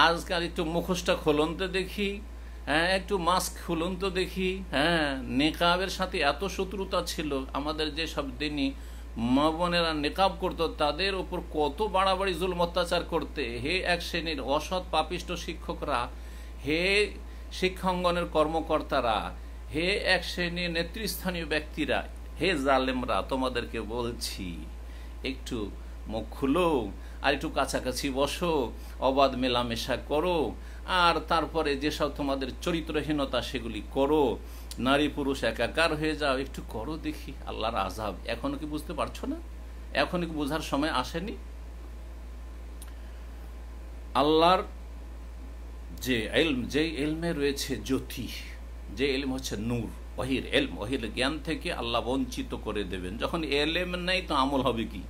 আজকাল একটু মুখোশটা খোলন তো দেখি হ্যাঁ একটু মাস্ক খুলুন তো দেখি হ্যাঁ নেকাবের সাথে এত শত্রুতা ছিল আমাদের যে সব দিনই মা বোনেরা নেকাব করতো তাদের ওপর কত বাড়াবাড়ি জুল অত্যাচার করতে হে এক শ্রেণীর অসৎ পাপিষ্ট শিক্ষকরা হে শিক্ষাঙ্গনের কর্মকর্তারা হে এক শ্রেণীর নেতৃস্থানীয় ব্যক্তিরা হে জালেমরা তোমাদেরকে বলছি একটু মুখ খুলো আর একটু কাছাকাছি বসো অবাধ মেলামেশা করো আর তারপরে যেসব তোমাদের চরিত্রহীনতা সেগুলি করো নারী পুরুষ একাকার হয়ে যাও একটু করো দেখি আল্লাহর আজাব এখনও কি বুঝতে পারছো না এখন কি বোঝার সময় আসেনি আল্লাহর যে এলম যে এলমে রয়েছে জ্যোতি যে এলম হচ্ছে নূর অহির এলম অহির জ্ঞান থেকে আল্লাহ বঞ্চিত করে দেবেন যখন এলএম নেই তো আমল হবে কি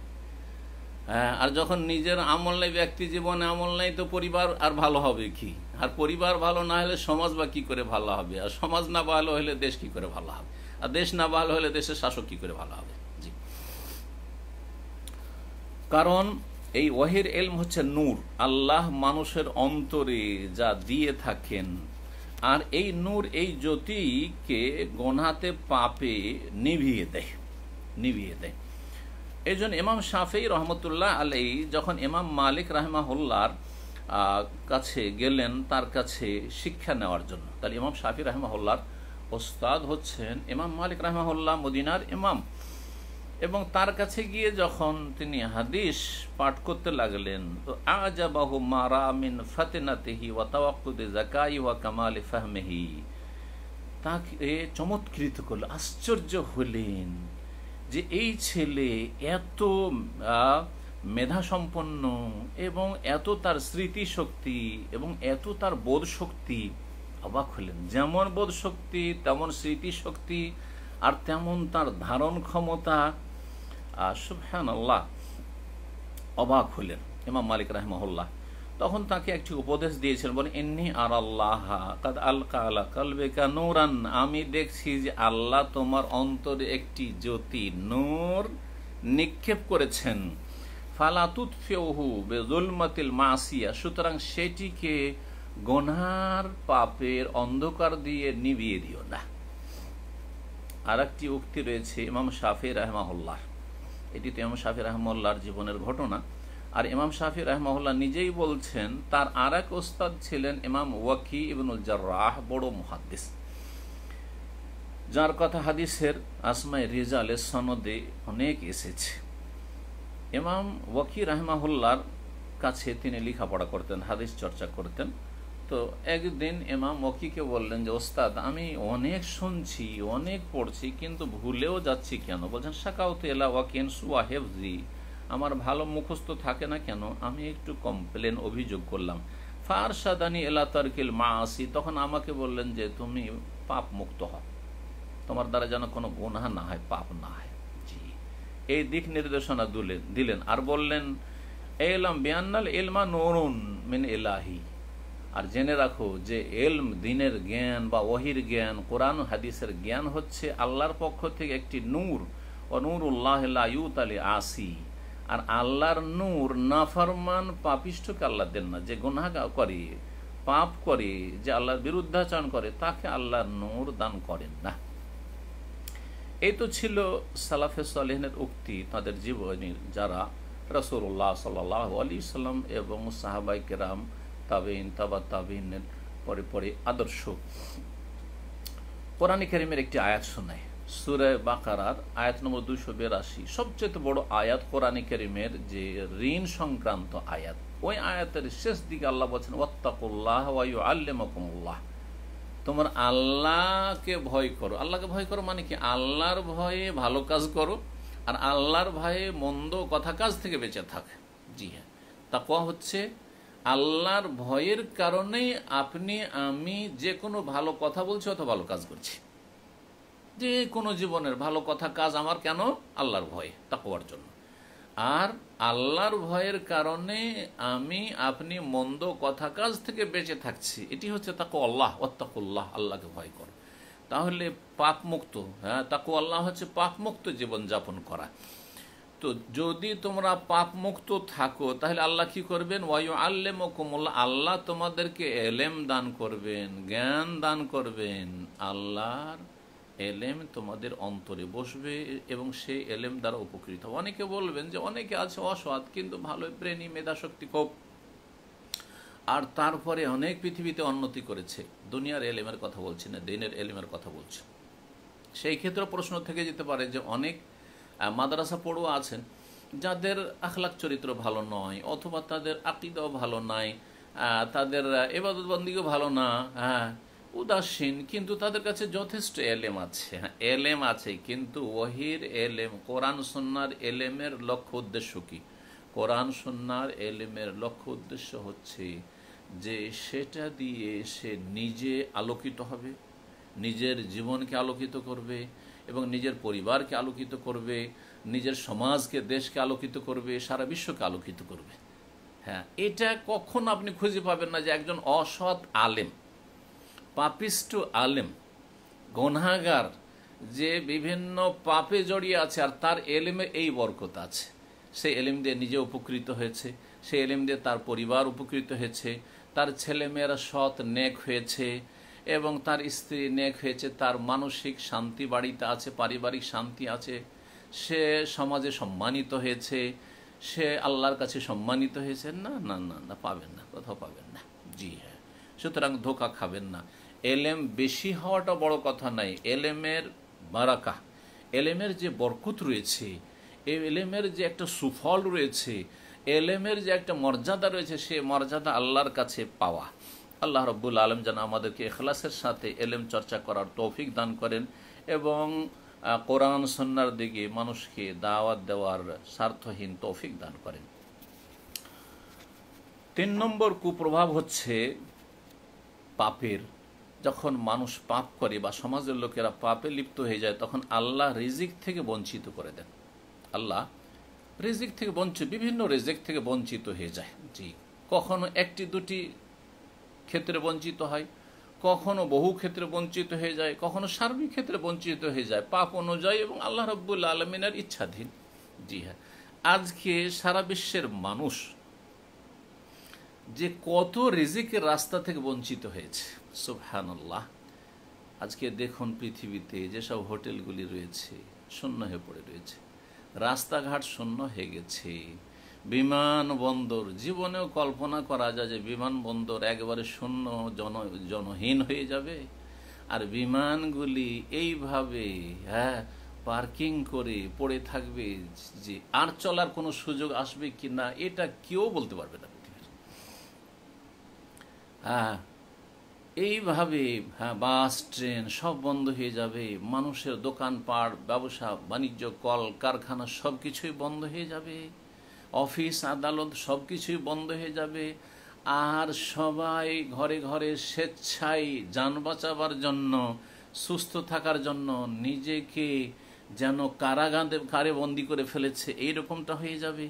হ্যাঁ আর যখন নিজের আমল নেই ব্যক্তি জীবনে আমল নেই তো পরিবার আর ভালো হবে কি আর পরিবার ভালো না হলে সমাজ বা কী করে ভালো হবে আর সমাজ না ভালো হলে দেশ কি করে ভালো হবে আর দেশ না ভালো হলে দেশের শাসক কী করে ভালো হবে জি কারণ এই ওয়াহির এলম হচ্ছে নূর আল্লাহ মানুষের অন্তরে যা দিয়ে থাকেন আর এই নূর এই জ্যোতিকে গনাতে পাপে নিভিয়ে দেয় নিভিয়ে দেয় এই জন্য ইমাম সাফেই রহমতুল্লাহ আলাই যখন ইমাম মালিক রাহমাহুল্লার কাছে গেলেন তার কাছে শিক্ষা নেওয়ার জন্য তাহলে ইমাম শাফি রাহমাহুল্লার ওস্তাদ হচ্ছেন ইমাম মালিক রাহমাহুল্লাহ মদিনার ইমাম এবং তার কাছে গিয়ে যখন তিনি হাদিস পাঠ করতে লাগলেন তো আজাবাহু মারা মিন ফাতেনাতেহি ওয়া তাওয়াক্কুদে জাকাই ওয়া কামালে ফাহমেহি তাকে চমৎকৃত করল আশ্চর্য হলেন যে এই ছেলে এত মেধা সম্পন্ন এবং এত তার স্মৃতিশক্তি এবং এত তার বোধ শক্তি অবাক হলেন যেমন বোধ শক্তি তেমন স্মৃতিশক্তি আর তেমন তার ধারণ ক্ষমতা সুফহান আল্লাহ অবাক হলেন ইমাম মালিক রাহমহল্লা তখন তাকে একটি উপদেশ দিয়েছিলেন বলেন এমনি আর আল্লাহ আলকা আলা আমি দেখছি যে আল্লাহ তোমার অন্তরে একটি জ্যোতি নূর নিক্ষেপ করেছেন ফালাতুত ফেহু বেজুলমাতিল মাসিয়া সুতরাং সেটিকে গনার পাপের অন্ধকার দিয়ে নিভিয়ে দিও না আর একটি উক্তি রয়েছে ইমাম শাফি রাহমাহুল্লাহ এটি তো ইমাম শাফি রহমাল্লার জীবনের ঘটনা আর ইমাম শাফি রহমাল্লাহ নিজেই বলছেন তার আর এক ওস্তাদ ছিলেন ইমাম ওয়াকি ইবনুল জার্রাহ বড় মুহাদ্দিস যার কথা হাদিসের আসমাই রিজালের সনদে অনেক এসেছে ইমাম ওয়াকি রাহমাহুল্লার কাছে তিনি লেখাপড়া করতেন হাদিস চর্চা করতেন তো একদিন এমাম ওকিকে বললেন যে ওস্তাদ আমি অনেক শুনছি অনেক পড়ছি কিন্তু ভুলেও যাচ্ছি কেন বলছেন সাকাউতে এলা ওয়াকিন সুয়া হেফজি আমার ভালো মুখস্থ থাকে না কেন আমি একটু কমপ্লেন অভিযোগ করলাম ফারসাদানি এলা তার্কিল মা আসি তখন আমাকে বললেন যে তুমি পাপ মুক্ত হও তোমার দ্বারা যেন কোনো গুণা না হয় পাপ না হয় এই দিক নির্দেশনা দিলেন দিলেন আর বললেন এলম বিয়ান্নাল এলমা নরুন মিন এলাহি আর জেনে রাখো যে এলম দিনের জ্ঞান বা ওহির জ্ঞান কোরআন হাদিসের জ্ঞান হচ্ছে আল্লাহর পক্ষ থেকে একটি নূর ও নূর উল্লাহ ইউত আলী আসি আর আল্লাহর নূর নাফারমান পাপিষ্ঠকে আল্লাহ দেন না যে গুনা করে পাপ করে যে আল্লাহর বিরুদ্ধাচরণ করে তাকে আল্লাহর নূর দান করেন না এই তো ছিল সালাফে সালেহনের উক্তি তাদের জীবনীর যারা রসুল্লাহ সাল্লাহ আলী সাল্লাম এবং সাহাবাই কেরাম তাবিন তাবা তাবিনের পরে পরে আদর্শ কোরআন করিমের একটি আয়াত শোনায় সুরে বাকারার আয়াত নম্বর দুশো বিরাশি সবচেয়ে বড় আয়াত কোরআন করিমের যে ঋণ সংক্রান্ত আয়াত ওই আয়াতের শেষ দিকে আল্লাহ বলছেন ওত্তাকুল্লাহ আল্লাহ তোমার আল্লাহকে ভয় করো আল্লাহকে ভয় করো মানে কি আল্লাহর ভয়ে ভালো কাজ করো আর আল্লাহর ভয়ে মন্দ কথা কাজ থেকে বেঁচে থাক জি হ্যাঁ তা তাকুয়া হচ্ছে আল্লাহর ভয়ের কারণেই আপনি আমি যে কোনো ভালো কথা বলছি অথবা ভালো কাজ করছি যে কোনো জীবনের ভালো কথা কাজ আমার কেন আল্লাহর ভয়ে কোয়ার জন্য আর আল্লাহর ভয়ের কারণে আমি আপনি মন্দ কথা কাজ থেকে বেঁচে থাকছি এটি হচ্ছে তাকু আল্লাহ অত্তাকুল্লাহ আল্লাহকে ভয় কর তাহলে পাপ মুক্ত হ্যাঁ তাকু আল্লাহ হচ্ছে পাপ মুক্ত জীবনযাপন করা তো যদি তোমরা পাপ মুক্ত থাকো তাহলে আল্লাহ কি করবেন ওয়ায়ু আল্লেম কোমল্লা আল্লাহ তোমাদেরকে এলেম দান করবেন জ্ঞান দান করবেন আল্লাহর এলেম তোমাদের অন্তরে বসবে এবং সেই এলেম দ্বারা উপকৃত হবে অনেকে বলবেন যে অনেকে আছে অসৎ কিন্তু ভালো প্রেমী মেধাশক্তি খুব আর তারপরে অনেক পৃথিবীতে উন্নতি করেছে দুনিয়ার এলেমের কথা বলছি না দিনের এলেমের কথা বলছে সেই ক্ষেত্রে প্রশ্ন থেকে যেতে পারে যে অনেক মাদ্রাসা পড়ুয়া আছেন যাদের আখলাক চরিত্র ভালো নয় অথবা তাদের আকিদাও ভালো নয় তাদের এবাদতবন্দিও ভালো না হ্যাঁ উদাসীন কিন্তু তাদের কাছে যথেষ্ট এলেম আছে হ্যাঁ, এলেম আছে কিন্তু ওহির এলেম কোরআন সন্ন্যার এলেমের লক্ষ্য উদ্দেশ্য কী কোরআন সন্ন্যার এলেমের লক্ষ্য উদ্দেশ্য হচ্ছে যে সেটা দিয়ে সে নিজে আলোকিত হবে নিজের জীবনকে আলোকিত করবে এবং নিজের পরিবারকে আলোকিত করবে নিজের সমাজকে দেশকে আলোকিত করবে সারা বিশ্বকে আলোকিত করবে হ্যাঁ এটা কখন আপনি খুঁজে পাবেন না যে একজন অসৎ আলেম পাপিস্টু আলেম গনাগার যে বিভিন্ন পাপে জড়িয়ে আছে আর তার এলেমে এই বরকত আছে সে এলেম দিয়ে নিজে উপকৃত হয়েছে সে এলেম দিয়ে তার পরিবার উপকৃত হয়েছে তার ছেলেমেয়েরা সৎ নেক হয়েছে এবং তার স্ত্রী নেক হয়েছে তার মানসিক শান্তি বাড়িতে আছে পারিবারিক শান্তি আছে সে সমাজে সম্মানিত হয়েছে সে আল্লাহর কাছে সম্মানিত হয়েছে না না না না পাবেন না কোথাও পাবেন না জি হ্যাঁ সুতরাং ধোকা খাবেন না এলেম বেশি হওয়াটা বড় কথা নাই এলএমের মারাকা এলেমের যে বরকত রয়েছে এই এলেমের যে একটা সুফল রয়েছে এলেমের যে একটা মর্যাদা রয়েছে সে মর্যাদা আল্লাহর কাছে পাওয়া আল্লাহ রব্বুল আলম যেন আমাদেরকে এখলাসের সাথে এলেম চর্চা করার তৌফিক দান করেন এবং কোরআন সন্ন্যার দিকে মানুষকে দাওয়াত দেওয়ার স্বার্থহীন তৌফিক দান করেন তিন নম্বর কুপ্রভাব হচ্ছে পাপের যখন মানুষ পাপ করে বা সমাজের লোকেরা পাপে লিপ্ত হয়ে যায় তখন আল্লাহ রিজিক থেকে বঞ্চিত করে দেন আল্লাহ রিজিক থেকে বঞ্চিত বিভিন্ন রিজিক থেকে বঞ্চিত হয়ে যায় জি কখনো একটি দুটি ক্ষেত্রে বঞ্চিত হয় কখনো বহু ক্ষেত্রে বঞ্চিত হয়ে যায় কখনো সার্বিক ক্ষেত্রে বঞ্চিত হয়ে যায় পাপ অনুযায়ী এবং আল্লাহ রব্বুল্লা আলমিনের ইচ্ছাধীন জি হ্যাঁ আজকে সারা বিশ্বের মানুষ যে কত রেজেকের রাস্তা থেকে বঞ্চিত হয়েছে সুবহানাল্লাহ আজকে দেখুন পৃথিবীতে যেসব হোটেলগুলি রয়েছে শূন্য হয়ে পড়ে রয়েছে রাস্তাঘাট শূন্য হয়ে গেছে বিমানবন্দর জীবনেও কল্পনা করা যায় যে বিমানবন্দর একবারে শূন্য জন জনহীন হয়ে যাবে আর বিমানগুলি এইভাবে হ্যাঁ পার্কিং করে পড়ে থাকবে যে আর চলার কোনো সুযোগ আসবে কি না এটা কেউ বলতে পারবে না হ্যাঁ এইভাবে হ্যাঁ বাস ট্রেন সব বন্ধ হয়ে যাবে মানুষের দোকানপাট ব্যবসা বাণিজ্য কল কারখানা সব কিছুই বন্ধ হয়ে যাবে অফিস আদালত সব কিছুই বন্ধ হয়ে যাবে আর সবাই ঘরে ঘরে স্বেচ্ছায় যান বাঁচাবার জন্য সুস্থ থাকার জন্য নিজেকে যেন কারাগাঁদে কারে বন্দি করে ফেলেছে এই রকমটা হয়ে যাবে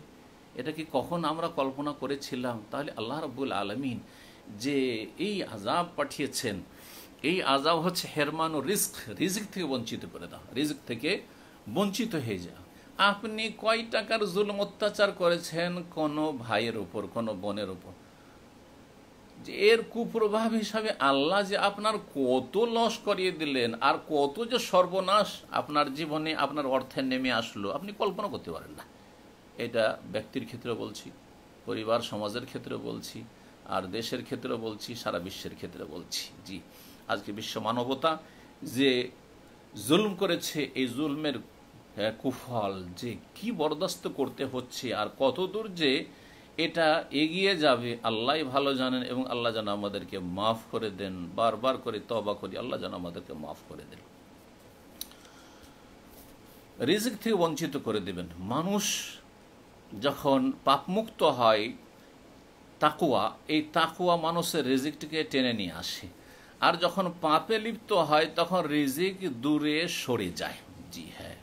এটা কি কখন আমরা কল্পনা করেছিলাম তাহলে আল্লাহ রবুল আলমিন যে এই আজাব পাঠিয়েছেন এই আজাব হচ্ছে হেরমান ও রিস্ক রিজিক থেকে বঞ্চিত করে দাও রিজিক থেকে বঞ্চিত হয়ে যা আপনি কয় টাকার জুল অত্যাচার করেছেন কোনো ভাইয়ের উপর কোনো বোনের উপর যে এর কুপ্রভাব হিসাবে আল্লাহ যে আপনার কত লস করিয়ে দিলেন আর কত যে সর্বনাশ আপনার জীবনে আপনার অর্থে নেমে আসলো আপনি কল্পনা করতে পারেন না এটা ব্যক্তির ক্ষেত্রে বলছি পরিবার সমাজের ক্ষেত্রে বলছি আর দেশের ক্ষেত্রে বলছি সারা বিশ্বের ক্ষেত্রে বলছি জি আজকে বিশ্ব মানবতা যে জুলম করেছে এই জুলমের হ্যাঁ, কুফল যে কি বরদাস্ত করতে হচ্ছে আর কতদূর যে এটা এগিয়ে যাবে আল্লাহ ভালো জানেন এবং আল্লাহ যেন আমাদেরকে মাফ করে দেন বারবার করে তবা করি আল্লাহ যেন আমাদেরকে মাফ করে দেন রিজিক থেকে বঞ্চিত করে দেবেন মানুষ যখন পাপমুক্ত হয় তাকুয়া এই তাকুয়া মানুষের রিজিকটিকে টেনে নিয়ে আসে আর যখন পাপে লিপ্ত হয় তখন রিজিক দূরে সরে যায় জি হ্যাঁ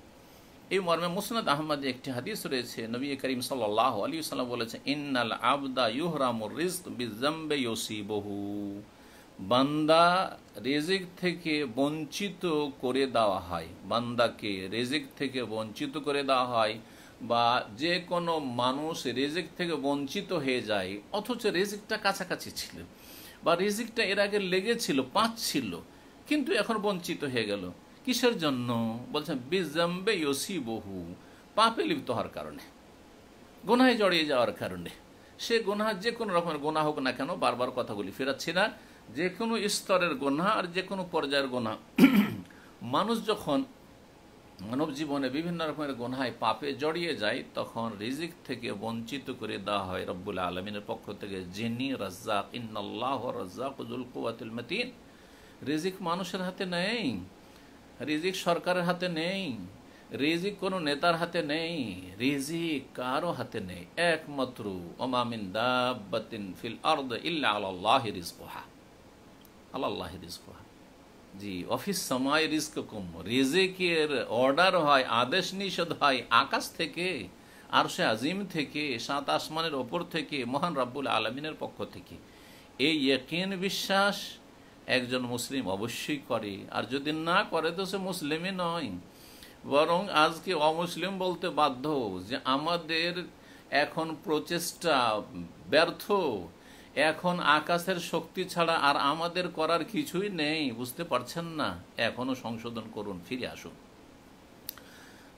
এই মর্মে মুসনাদ আহমদ একটি হাদিস রয়েছে নবী করিম সাল আলী সাল্লাম বলেছে ইন্নাল আবদা ইউহরাম রিস্ক বিজম্বে বহু বান্দা রেজিক থেকে বঞ্চিত করে দেওয়া হয় বান্দাকে রেজিক থেকে বঞ্চিত করে দেওয়া হয় বা যে কোনো মানুষ রেজিক থেকে বঞ্চিত হয়ে যায় অথচ রেজিকটা কাছাকাছি ছিল বা রেজিকটা এর আগে লেগেছিল ছিল কিন্তু এখন বঞ্চিত হয়ে গেল কিসের জন্য বলছেন বিজম্বে ইয়সি বহু পাপে লিপ্ত হওয়ার কারণে গোনায় জড়িয়ে যাওয়ার কারণে সে গোনা যে কোনো রকমের গোনা হোক না কেন বারবার কথাগুলি ফেরাচ্ছি না যে কোনো স্তরের গোনা আর যে কোনো পর্যায়ের গোনা *clears throat* মানুষ যখন মানব জীবনে বিভিন্ন রকমের গোনহায় পাপে জড়িয়ে যায় তখন রিজিক থেকে বঞ্চিত করে দেওয়া হয় রব্বুল আলমিনের পক্ষ থেকে যিনি রাজ্জাক ইন্নআল্লাহ রাজ্জাকুল কুয়াতুল মতিন রিজিক মানুষের হাতে নেই রিজিক সরকারের হাতে নেই রিজিক কোনো নেতার হাতে নেই রিজিক কারো হাতে নেই একমাত্র ওমামিন দাবিন ফিল আর্দ ইল্লা আল্লাহ রিজকোহা আল্লাহ রিজকোহা জি অফিস সময় রিস্ক কম রেজেকের অর্ডার হয় আদেশ নিষেধ হয় আকাশ থেকে আর সে আজিম থেকে সাত আসমানের ওপর থেকে মহান রাব্বুল আলমিনের পক্ষ থেকে এই একেন বিশ্বাস একজন মুসলিম অবশ্যই করে আর যদি না করে তো সে মুসলিমই নয় বরং আজকে অমুসলিম বলতে বাধ্য যে আমাদের এখন প্রচেষ্টা ব্যর্থ এখন আকাশের শক্তি ছাড়া আর আমাদের করার কিছুই নেই বুঝতে পারছেন না এখনো সংশোধন করুন ফিরে আসুন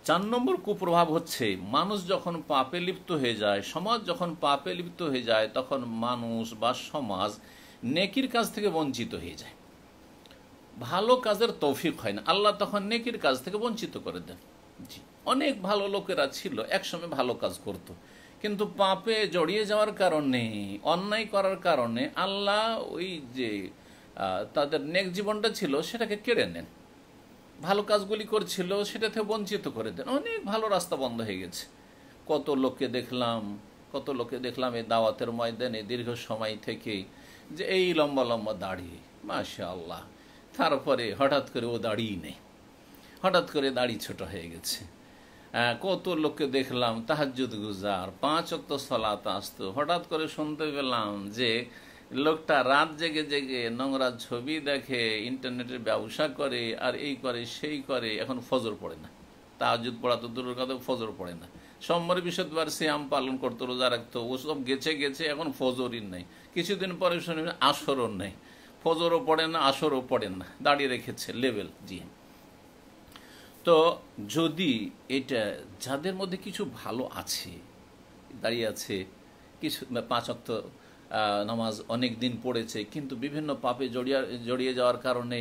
চার নম্বর কুপ্রভাব হচ্ছে মানুষ যখন পাপে লিপ্ত হয়ে যায় সমাজ যখন পাপে লিপ্ত হয়ে যায় তখন মানুষ বা সমাজ নেকির কাজ থেকে বঞ্চিত হয়ে যায় ভালো কাজের তৌফিক হয় না আল্লাহ তখন নেকির কাজ থেকে বঞ্চিত করে দেন জি অনেক ভালো লোকেরা ছিল একসময় ভালো কাজ করতো কিন্তু পাপে জড়িয়ে যাওয়ার কারণে অন্যায় করার কারণে আল্লাহ ওই যে তাদের নেক জীবনটা ছিল সেটাকে কেড়ে নেন ভালো কাজগুলি করছিল সেটা থেকে বঞ্চিত করে দেন অনেক ভালো রাস্তা বন্ধ হয়ে গেছে কত লোককে দেখলাম কত লোকে দেখলাম এই দাওয়াতের ময়দানে দীর্ঘ সময় থেকে যে এই লম্বা লম্বা দাড়ি মাশা আল্লাহ তারপরে হঠাৎ করে ও দাঁড়িয়ে নেই হঠাৎ করে দাড়ি ছোট হয়ে গেছে কত লোককে দেখলাম তাহাজুদ গুজার পাঁচ অক্ত সলাত আসতো হঠাৎ করে শুনতে পেলাম যে লোকটা রাত জেগে জেগে নোংরা ছবি দেখে ইন্টারনেটের ব্যবসা করে আর এই করে সেই করে এখন ফজর পড়ে না তাহাজুদ পড়া তো দূরের কথা ফজর পড়ে না সোমবার বৃহস্পতিবার শ্যাম পালন করতো রোজা রাখতো ওসব গেছে গেছে এখন ফজরই নেই কিছুদিন পরে শুনি আসরও নেই ফজরও পড়ে না আসরও পড়ে না দাঁড়িয়ে রেখেছে লেভেল জি তো যদি এটা যাদের মধ্যে কিছু ভালো আছে দাঁড়িয়ে আছে কিছু পাঁচ অক্ত নামাজ অনেক দিন পড়েছে কিন্তু বিভিন্ন পাপে জড়িয়ে জড়িয়ে যাওয়ার কারণে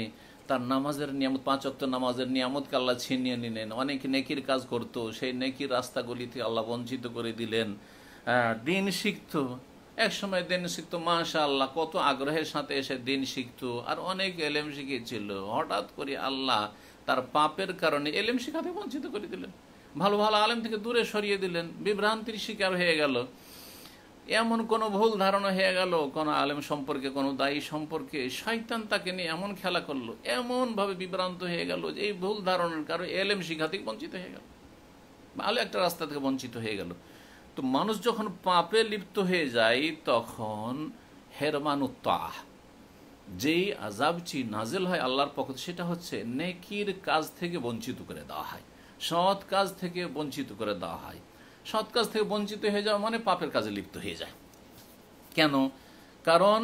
তার নামাজের নিয়ামত পাঁচ অক্ত নামাজের নিয়ামত আল্লাহ ছিনিয়ে নিলেন অনেক নেকির কাজ করত সেই নেকির রাস্তাগুলিতে আল্লাহ বঞ্চিত করে দিলেন দিন শিখত এক সময় দিন শিখতো মাশা আল্লাহ কত আগ্রহের সাথে এসে দিন শিখতো আর অনেক এলেম শিখেছিল হঠাৎ করে আল্লাহ তার পাপের কারণে এলেম শিখাতে বঞ্চিত করে দিলেন ভালো ভালো আলেম থেকে দূরে সরিয়ে দিলেন বিভ্রান্তির শিকার হয়ে গেল এমন কোনো ভুল ধারণা হয়ে গেল কোনো আলেম সম্পর্কে কোনো দায়ী সম্পর্কে শয়তান তাকে নিয়ে এমন খেলা করলো এমনভাবে বিভ্রান্ত হয়ে গেল যে এই ভুল ধারণার কারণে এলেম শিখা থেকে বঞ্চিত হয়ে গেল ভালো একটা রাস্তা থেকে বঞ্চিত হয়ে গেল তো মানুষ যখন পাপে লিপ্ত হয়ে যায় তখন হেরমানুত্তাহ যেই আজাবটি নাজেল হয় আল্লাহর পক্ষ সেটা হচ্ছে নেকির কাজ থেকে বঞ্চিত করে দেওয়া হয় সৎ কাজ থেকে বঞ্চিত করে দেওয়া হয় সৎ কাজ থেকে বঞ্চিত হয়ে যাওয়া মানে পাপের কাজে লিপ্ত হয়ে যায় কেন কারণ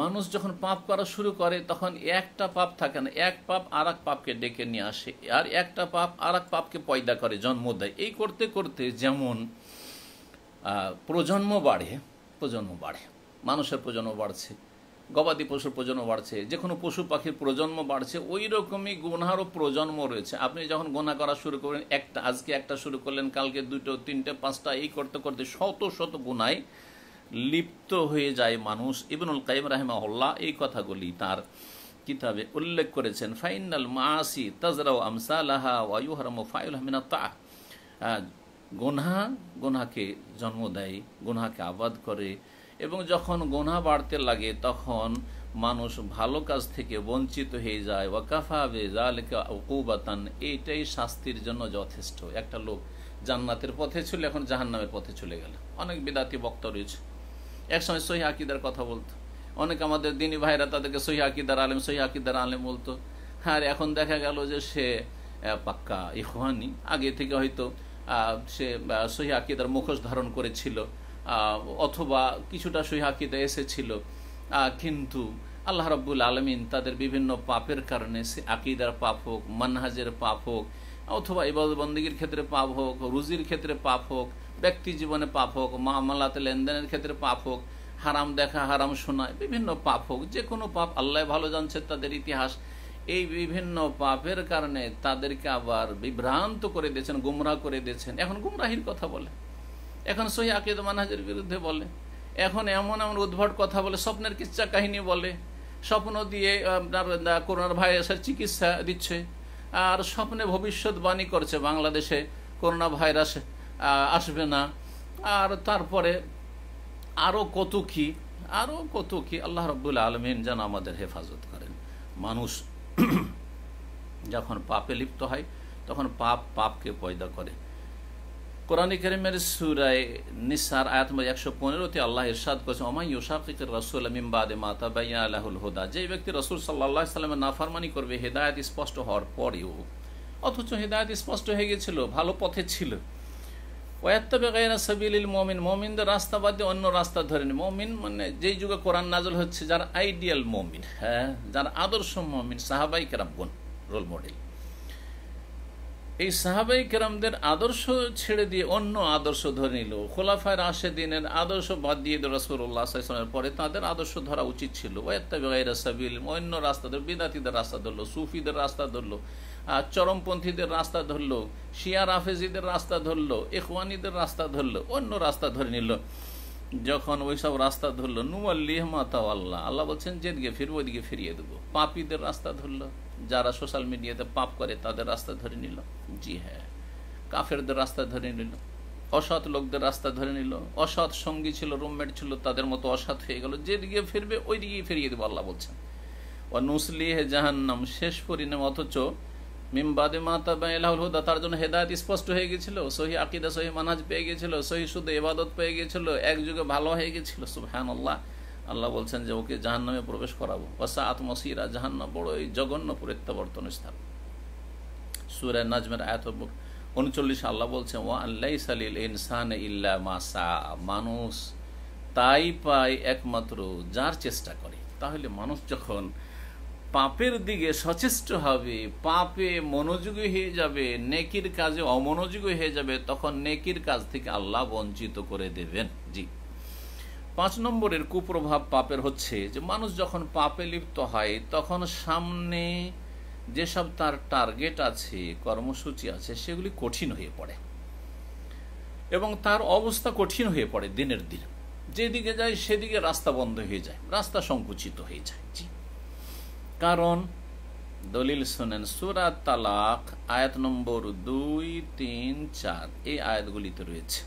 মানুষ যখন পাপ করা শুরু করে তখন একটা পাপ থাকে না এক পাপ আর এক পাপকে ডেকে নিয়ে আসে আর একটা পাপ আর এক পাপকে পয়দা করে জন্ম দেয় এই করতে করতে যেমন প্রজন্ম বাড়ে প্রজন্ম বাড়ে মানুষের প্রজন্ম বাড়ছে গবাদি পশুর প্রজন্ম বাড়ছে যে কোনো পশু পাখির প্রজন্ম বাড়ছে ওই রকমই গোনারও প্রজন্ম রয়েছে আপনি যখন গোনা করা শুরু করেন একটা আজকে একটা শুরু করলেন কালকে দুটো তিনটে পাঁচটা এই করতে করতে শত শত গোনায় লিপ্ত হয়ে যায় মানুষ ইবনুল কাইম রাহেমাহল্লা এই কথাগুলি তার কিতাবে উল্লেখ করেছেন ফাইনাল মাসি তাজরাও আমসালাহা ওয়াইহরম ফাইল হামিনা তা গোনা গোনাকে জন্ম দেয় গোনাকে আবাদ করে এবং যখন গোনা বাড়তে লাগে তখন মানুষ ভালো কাজ থেকে বঞ্চিত হয়ে যায় ওয়াকাফা বেজালকে ওকুবাতান এইটাই শাস্তির জন্য যথেষ্ট একটা লোক জান্নাতের পথে ছিল এখন জাহান্নামের পথে চলে গেল অনেক বিদাতি বক্ত রয়েছে একসময় সহি আকিদার কথা বলতো অনেক আমাদের দিনী ভাইরা তাদেরকে সহি আকিদার আলেম সহি আকিদার আলেম বলতো হ্যাঁ এখন দেখা গেল যে সে পাক্কা ইহানি আগে থেকে হয়তো সে সহি আকিদার মুখোশ ধারণ করেছিল অথবা কিছুটা সহিহাকিদা এসেছিল কিন্তু আল্লাহ রব্বুল আলমিন তাদের বিভিন্ন পাপের কারণে সে আকিদার পাপ হোক মানহাজের পাপ হোক অথবা ইবাদবন্দিগির ক্ষেত্রে পাপ হোক রুজির ক্ষেত্রে পাপ হোক ব্যক্তি জীবনে পাপ হোক মামলাতে লেনদেনের ক্ষেত্রে পাপ হোক হারাম দেখা হারাম শোনায় বিভিন্ন পাপ হোক যে কোনো পাপ আল্লাহ ভালো জানছে তাদের ইতিহাস এই বিভিন্ন পাপের কারণে তাদেরকে আবার বিভ্রান্ত করে দিয়েছেন গুমরাহ করে দিয়েছেন এখন গুমরাহির কথা বলে এখন সহি আকিদ মানহাজের বিরুদ্ধে বলে এখন এমন এমন উদ্ভট কথা বলে স্বপ্নের কিচ্ছা কাহিনী বলে স্বপ্ন দিয়ে আপনার করোনার ভাইরাসের চিকিৎসা দিচ্ছে আর স্বপ্নে ভবিষ্যৎবাণী করছে বাংলাদেশে করোনা ভাইরাস আসবে না আর তারপরে আরও কত কি আরও কত কি আল্লাহ রব্বুল আলমিন যেন আমাদের হেফাজত করেন মানুষ *clears throat* যখন পাপে লিপ্ত হয় তখন পাপ পাপকে পয়দা করে কোরআন করিমের সুরায় নিসার আয়াত একশো পনেরোতে আল্লাহ ইরশাদ করেছে ওমাই ইউসাফিকের রসুল মিমবাদে মাতা বাইয়া আল্লাহুল হুদা যে ব্যক্তি রসুল সাল্লাহ সাল্লামের নাফারমানি করবে হেদায়ত স্পষ্ট হওয়ার পরেও অথচ হেদায়ত স্পষ্ট হয়ে গেছিল ভালো পথে ছিল ওয়াত্তবে গায়রা সাবিল মমিন মমিনদের রাস্তা বাদে অন্য রাস্তা ধরেন মমিন মানে যেই যুগে কোরআন নাজল হচ্ছে যার আইডিয়াল মমিন হ্যাঁ যার আদর্শ মমিন সাহাবাই কেরামগুন রোল মডেল এই সাহাবাই কেরামদের আদর্শ ছেড়ে দিয়ে অন্য আদর্শ ধরে নিল খোলাফায় রাশেদিনের আদর্শ বাদ দিয়ে রসুল্লাহামের পরে তাদের আদর্শ ধরা উচিত ছিল বিল অন্য রাস্তা ধরল বিদাতিদের রাস্তা ধরলো সুফিদের রাস্তা ধরলো আর চরমপন্থীদের রাস্তা ধরলো শিয়া রাফেজিদের রাস্তা ধরলো এখওয়ানিদের রাস্তা ধরলো অন্য রাস্তা ধরে নিল যখন ওইসব রাস্তা ধরলো নুয়াল্লিহ মাতাওয়াল্লাহ আল্লাহ বলছেন যেদিকে ফিরবো ওইদিকে ফিরিয়ে দেবো পাপিদের রাস্তা ধরলো যারা সোশ্যাল মিডিয়াতে পাপ করে তাদের রাস্তা ধরে নিল জি হ্যাঁ কাফেরদের রাস্তা ধরে নিল অসৎ লোকদের রাস্তা ধরে নিল অসৎ সঙ্গী ছিল রুমমেট ছিল তাদের মতো অসৎ হয়ে গেল যেদিকে ফিরবে ওই দিকেই ফিরিয়ে দেবো আল্লাহ বলছেন ও নুসলি হে জাহান্নাম শেষ পরিণাম অথচ মিমবাদে মাতা বা এলাহুল হুদা তার জন্য হেদায়ত স্পষ্ট হয়ে গেছিল সহি আকিদা সহি মানাজ পেয়ে গেছিল সহি শুধু ইবাদত পেয়ে গেছিল এক যুগে ভালো হয়ে গেছিল সুবহান আল্লাহ আল্লাহ বলছেন যে ওকে জাহান নামে প্রবেশ করাবো ওয়াসা আত্মসিরা জাহান্নাম বড় এই জঘন্য প্রত্যাবর্তন স্থান সুরে নাজমের আয়ত উনচল্লিশ আল্লাহ বলছেন ও আল্লাহ সালিল ইনসান ইল্লা মাসা মানুষ তাই পায় একমাত্র যার চেষ্টা করে তাহলে মানুষ যখন পাপের দিকে সচেষ্ট হবে পাপে মনোযোগী হয়ে যাবে নেকির কাজে অমনোযোগী হয়ে যাবে তখন নেকির কাজ থেকে আল্লাহ বঞ্চিত করে দেবেন জি পাঁচ নম্বরের কুপ্রভাব পাপের হচ্ছে যে মানুষ যখন পাপে লিপ্ত হয় তখন সামনে যেসব তার টার্গেট আছে কর্মসূচি আছে সেগুলি কঠিন হয়ে পড়ে এবং তার অবস্থা কঠিন হয়ে পড়ে দিনের দিন যেদিকে যায় সেদিকে রাস্তা বন্ধ হয়ে যায় রাস্তা সংকুচিত হয়ে যায় কারণ দলিল শোনেন সুরাত তালাক আয়াত নম্বর দুই তিন চার এই আয়াতগুলিতে রয়েছে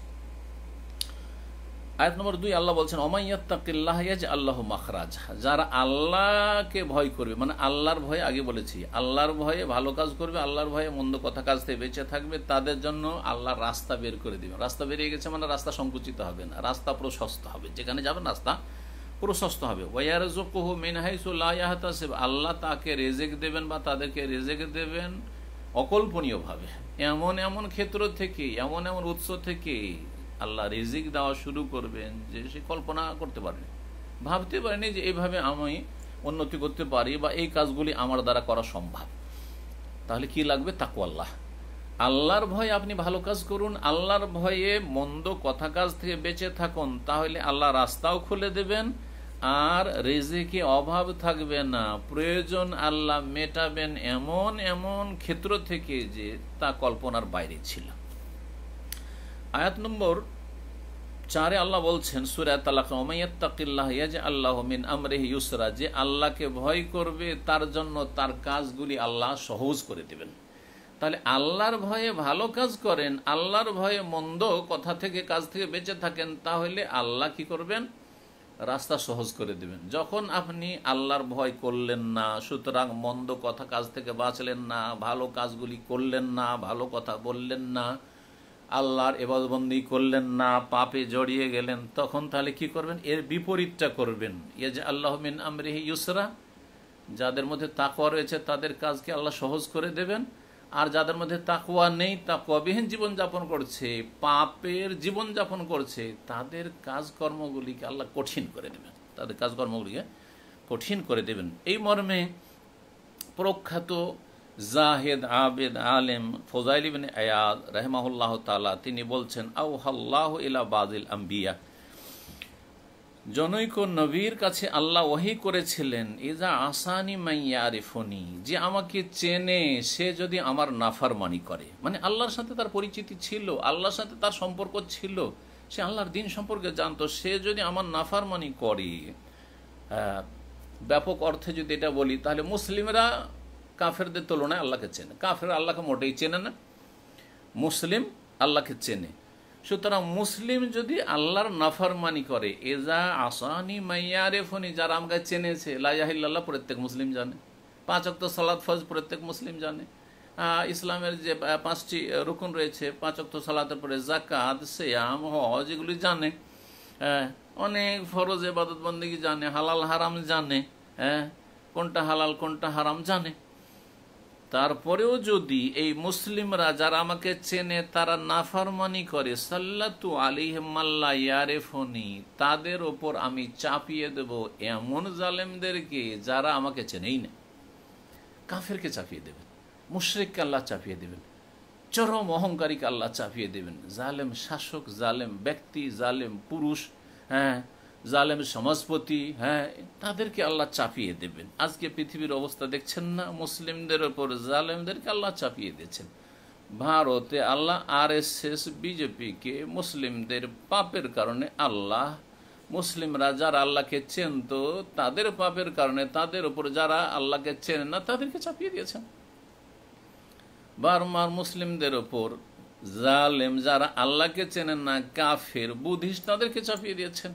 আয়াত নম্বর দুই আল্লাহ বলছেন অমাইয়াত্তাকিল্লাহ আল্লাহ মাখরাজ যারা আল্লাহকে ভয় করবে মানে আল্লাহর ভয়ে আগে বলেছি আল্লাহর ভয়ে ভালো কাজ করবে আল্লাহর ভয়ে মন্দ কথা কাজ থেকে বেঁচে থাকবে তাদের জন্য আল্লাহ রাস্তা বের করে দেবে রাস্তা বেরিয়ে গেছে মানে রাস্তা সংকুচিত হবে না রাস্তা প্রশস্ত হবে যেখানে যাবেন রাস্তা প্রশস্ত হবে আল্লাহ তাকে রেজেক দেবেন বা তাদেরকে রেজেক দেবেন অকল্পনীয়ভাবে এমন এমন ক্ষেত্র থেকে এমন এমন উৎস থেকে আল্লাহ রিজিক দেওয়া শুরু করবেন যে সে কল্পনা করতে পারেনি ভাবতে পারেনি যে এভাবে আমি উন্নতি করতে পারি বা এই কাজগুলি আমার দ্বারা করা সম্ভব তাহলে কি লাগবে তাকু আল্লাহ আল্লাহর ভয়ে আপনি ভালো কাজ করুন আল্লাহর ভয়ে মন্দ কথা কাজ থেকে বেঁচে থাকুন তাহলে আল্লাহ রাস্তাও খুলে দেবেন আর রেজেকে অভাব থাকবে না প্রয়োজন আল্লাহ মেটাবেন এমন এমন ক্ষেত্র থেকে যে তা কল্পনার বাইরে ছিল আয়াত নম্বর চারে আল্লাহ বলছেন সুরা আমরেহ ইউসরা যে আল্লাহকে ভয় করবে তার জন্য তার কাজগুলি আল্লাহ সহজ করে দেবেন তাহলে আল্লাহর ভয়ে ভালো কাজ করেন আল্লাহর ভয়ে মন্দ কথা থেকে কাজ থেকে বেঁচে থাকেন তাহলে আল্লাহ কি করবেন রাস্তা সহজ করে দেবেন যখন আপনি আল্লাহর ভয় করলেন না সুতরাং মন্দ কথা কাজ থেকে বাঁচলেন না ভালো কাজগুলি করলেন না ভালো কথা বললেন না আল্লাহর এবাদবন্দি করলেন না পাপে জড়িয়ে গেলেন তখন তাহলে কি করবেন এর বিপরীতটা করবেন যে আল্লাহ মিন আমরিহি ইউসরা যাদের মধ্যে তাকুয়া রয়েছে তাদের কাজকে আল্লাহ সহজ করে দেবেন আর যাদের মধ্যে তাকুয়া নেই তাকুয়াবিহীন জীবনযাপন করছে পাপের জীবনযাপন করছে তাদের কাজকর্মগুলিকে আল্লাহ কঠিন করে দেবেন তাদের কাজকর্মগুলিকে কঠিন করে দেবেন এই মর্মে প্রখ্যাত জাহেদ আবেদ আলেম ফজাইল ইবিন আয়াদ রহমাহুল্লাহ তালা তিনি বলছেন আউ হাল্লাহ ইলা বাদিল আম্বিয়া জনৈক নবীর কাছে আল্লাহ ওহি করেছিলেন ইজা আসানি মাইয়ারি আরিফনি যে আমাকে চেনে সে যদি আমার নাফারমানি করে মানে আল্লাহর সাথে তার পরিচিতি ছিল আল্লাহর সাথে তার সম্পর্ক ছিল সে আল্লাহর দিন সম্পর্কে জানতো সে যদি আমার নাফারমানি করে ব্যাপক অর্থে যদি এটা বলি তাহলে মুসলিমরা কাফেরদের তুলনায় আল্লাহকে চেনে কাফের আল্লাহকে মোটেই চেনে না মুসলিম আল্লাহকে চেনে সুতরাং মুসলিম যদি আল্লাহর নাফারমানি করে এজা আসানি মাইয়ারে ফনি যারা আমাকে চেনেছে লাইয়াহিল্লাহ প্রত্যেক মুসলিম জানে পাঁচ অক্ত সালাদ ফজ প্রত্যেক মুসলিম জানে ইসলামের যে পাঁচটি রুকুন রয়েছে পাঁচ অক্ত সালাতের পরে জাকাত সেয়াম হজ এগুলি জানে হ্যাঁ, অনেক ফরজ এবাদত জানে হালাল হারাম জানে হ্যাঁ কোনটা হালাল কোনটা হারাম জানে তারপরেও যদি এই মুসলিমরা যারা আমাকে চেনে তারা নাফারমানি করে সাল্লাতু আলিহমাল্লা ইয়ারেফনি তাদের ওপর আমি চাপিয়ে দেব এমন জালেমদেরকে যারা আমাকে চেনেই না কাফেরকে চাপিয়ে দেবেন মুশরিককে আল্লাহ চাপিয়ে দেবেন চরম অহংকারীকে আল্লাহ চাপিয়ে দেবেন জালেম শাসক জালেম ব্যক্তি জালেম পুরুষ হ্যাঁ জালেম সমাজপতি হ্যাঁ তাদেরকে আল্লাহ চাপিয়ে দেবেন আজকে পৃথিবীর অবস্থা দেখছেন না মুসলিমদের ওপর জালেমদেরকে আল্লাহ চাপিয়ে দিয়েছেন ভারতে আল্লাহ আর এস এস বিজেপিকে মুসলিমদের পাপের কারণে আল্লাহ মুসলিমরা যারা আল্লাহকে চেনত তাদের পাপের কারণে তাদের ওপর যারা আল্লাহকে চেনেন না তাদেরকে চাপিয়ে দিয়েছেন বারমার মুসলিমদের ওপর জালেম যারা আল্লাহকে চেনেন না কাফের বুদ্ধিস্ট তাদেরকে চাপিয়ে দিয়েছেন